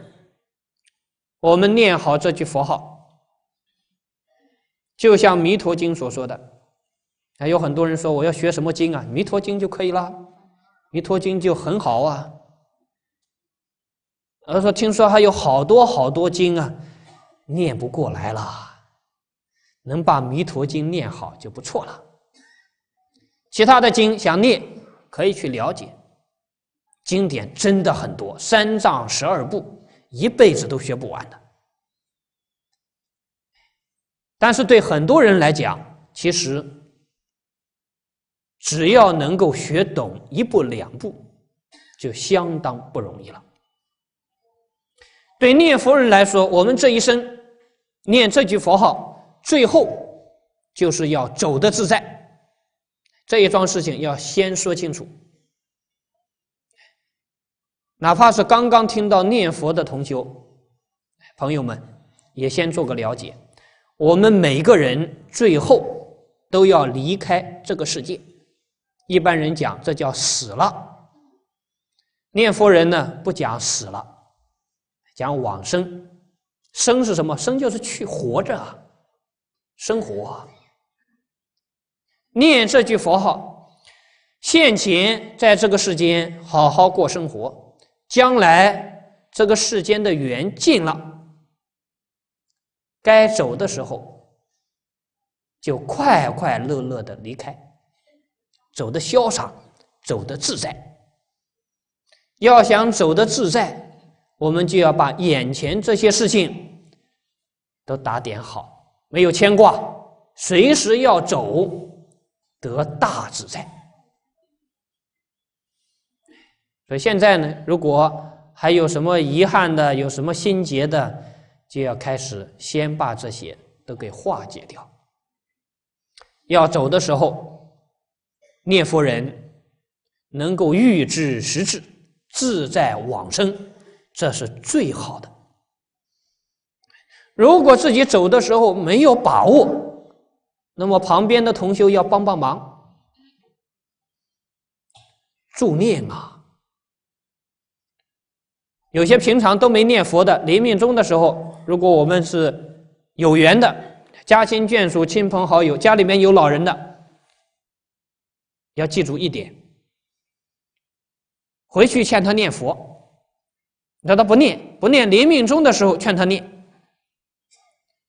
我们念好这句佛号。就像《弥陀经》所说的，有很多人说我要学什么经啊，《弥陀经》就可以了，《弥陀经》就很好啊。而说听说还有好多好多经啊，念不过来了，能把《弥陀经》念好就不错了。其他的经想念，可以去了解。经典真的很多，三藏十二部，一辈子都学不完的。但是对很多人来讲，其实只要能够学懂一步两步，就相当不容易了。对念佛人来说，我们这一生念这句佛号，最后就是要走得自在。这一桩事情要先说清楚，哪怕是刚刚听到念佛的同修朋友们，也先做个了解。我们每个人最后都要离开这个世界，一般人讲这叫死了，念佛人呢不讲死了，讲往生。生是什么？生就是去活着啊，生活。念这句佛号，现前在这个世间好好过生活，将来这个世间的缘尽了。该走的时候，就快快乐乐的离开，走的潇洒，走的自在。要想走的自在，我们就要把眼前这些事情都打点好，没有牵挂，随时要走得大自在。所以现在呢，如果还有什么遗憾的，有什么心结的。就要开始，先把这些都给化解掉。要走的时候，念佛人能够预知时至，自在往生，这是最好的。如果自己走的时候没有把握，那么旁边的同修要帮帮忙，助念啊。有些平常都没念佛的，临命终的时候，如果我们是有缘的，家亲眷属、亲朋好友、家里面有老人的，要记住一点，回去劝他念佛。让他不念，不念临命终的时候劝他念，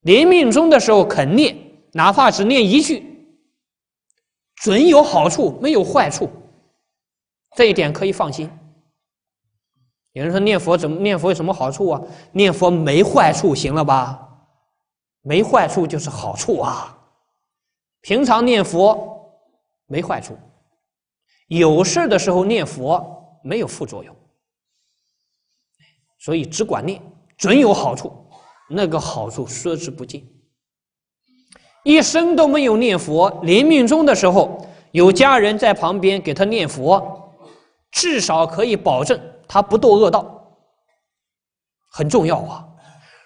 临命终的时候肯念，哪怕只念一句，准有好处，没有坏处，这一点可以放心。有人说念佛怎么念佛有什么好处啊？念佛没坏处，行了吧？没坏处就是好处啊！平常念佛没坏处，有事的时候念佛没有副作用，所以只管念，准有好处。那个好处说之不尽。一生都没有念佛，临命终的时候有家人在旁边给他念佛，至少可以保证。他不堕恶道，很重要啊！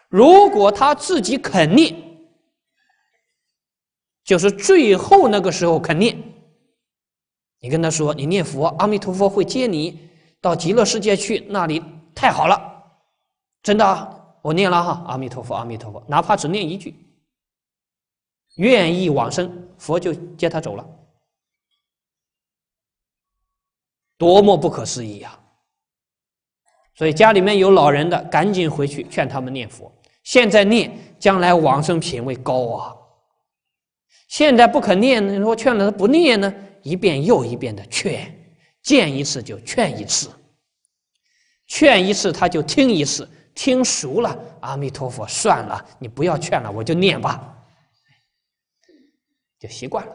如果他自己肯念，就是最后那个时候肯念，你跟他说：“你念佛，阿弥陀佛会接你到极乐世界去，那里太好了。”真的，我念了哈，“阿弥陀佛，阿弥陀佛”，哪怕只念一句，愿意往生，佛就接他走了，多么不可思议呀！所以家里面有老人的，赶紧回去劝他们念佛。现在念，将来往生品位高啊。现在不肯念呢，我劝了他不念呢，一遍又一遍的劝，见一次就劝一次，劝一次他就听一次，听熟了，阿弥陀佛，算了，你不要劝了，我就念吧，就习惯了。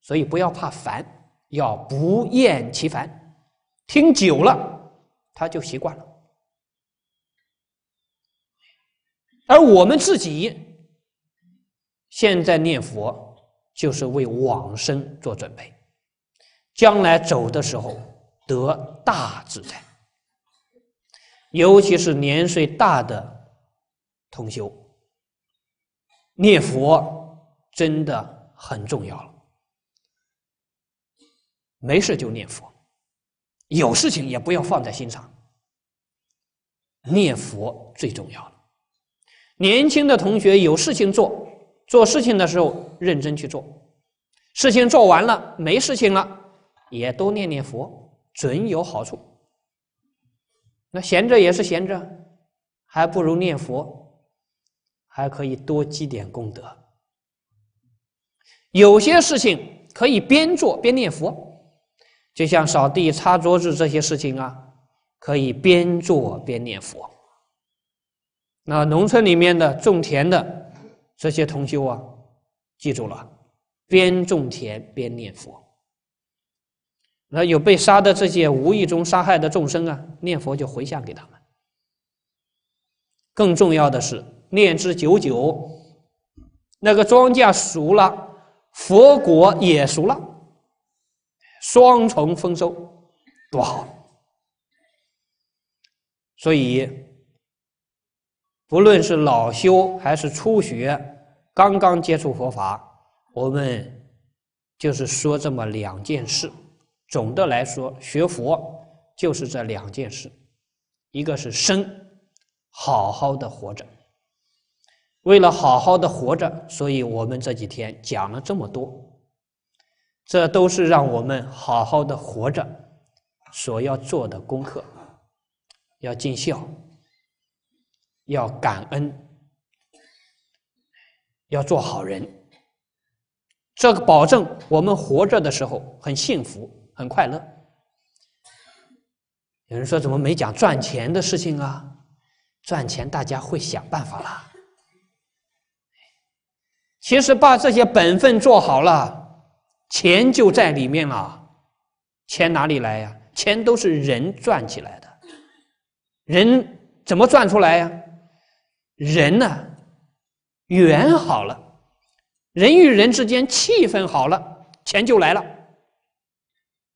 所以不要怕烦，要不厌其烦，听久了。他就习惯了，而我们自己现在念佛，就是为往生做准备，将来走的时候得大自在。尤其是年岁大的同修，念佛真的很重要了，没事就念佛。有事情也不要放在心上，念佛最重要了。年轻的同学有事情做，做事情的时候认真去做，事情做完了没事情了，也多念念佛，准有好处。那闲着也是闲着，还不如念佛，还可以多积点功德。有些事情可以边做边念佛。就像扫地、擦桌子这些事情啊，可以边做边念佛。那农村里面的种田的这些同修啊，记住了，边种田边念佛。那有被杀的这些无意中杀害的众生啊，念佛就回向给他们。更重要的是，念之久久，那个庄稼熟了，佛果也熟了。双重丰收，多好！所以，不论是老修还是初学，刚刚接触佛法，我们就是说这么两件事。总的来说，学佛就是这两件事：一个是生，好好的活着。为了好好的活着，所以我们这几天讲了这么多。这都是让我们好好的活着所要做的功课，要尽孝，要感恩，要做好人。这个保证我们活着的时候很幸福、很快乐。有人说：“怎么没讲赚钱的事情啊？”赚钱大家会想办法了。其实把这些本分做好了。钱就在里面了，钱哪里来呀？钱都是人赚起来的，人怎么赚出来呀？人呢，缘好了，人与人之间气氛好了，钱就来了。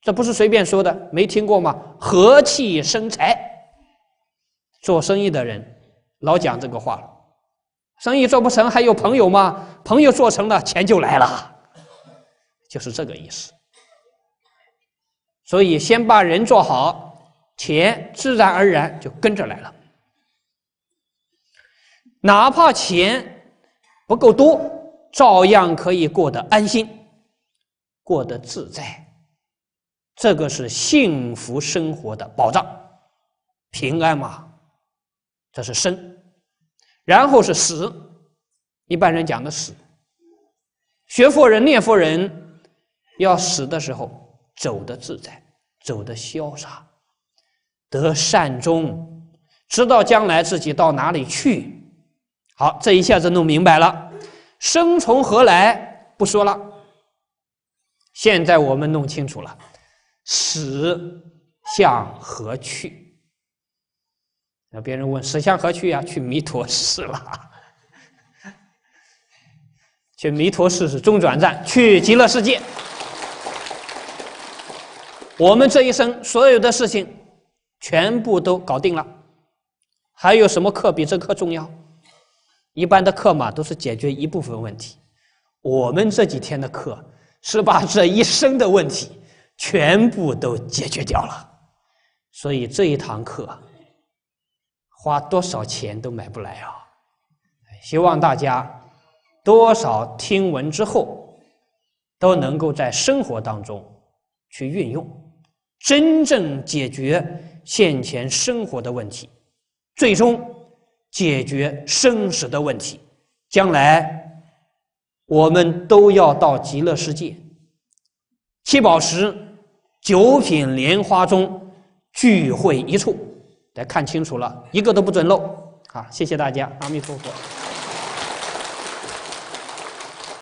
这不是随便说的，没听过吗？和气生财，做生意的人老讲这个话了。生意做不成还有朋友吗？朋友做成了，钱就来了。就是这个意思，所以先把人做好，钱自然而然就跟着来了。哪怕钱不够多，照样可以过得安心，过得自在。这个是幸福生活的保障，平安嘛，这是生，然后是死。一般人讲的死，学佛人、念佛人。要死的时候，走得自在，走得潇洒，得善终，知道将来自己到哪里去。好，这一下子弄明白了。生从何来？不说了。现在我们弄清楚了，死向何去？那别人问：“死向何去呀？”去弥陀寺了。去弥陀寺是中转站，去极乐世界。我们这一生所有的事情，全部都搞定了，还有什么课比这课重要？一般的课嘛，都是解决一部分问题。我们这几天的课是把这一生的问题全部都解决掉了，所以这一堂课花多少钱都买不来啊！希望大家多少听闻之后，都能够在生活当中去运用。真正解决现前生活的问题，最终解决生死的问题。将来我们都要到极乐世界，七宝石、九品莲花中聚会一处。得看清楚了，一个都不准漏。好，谢谢大家，阿弥陀佛。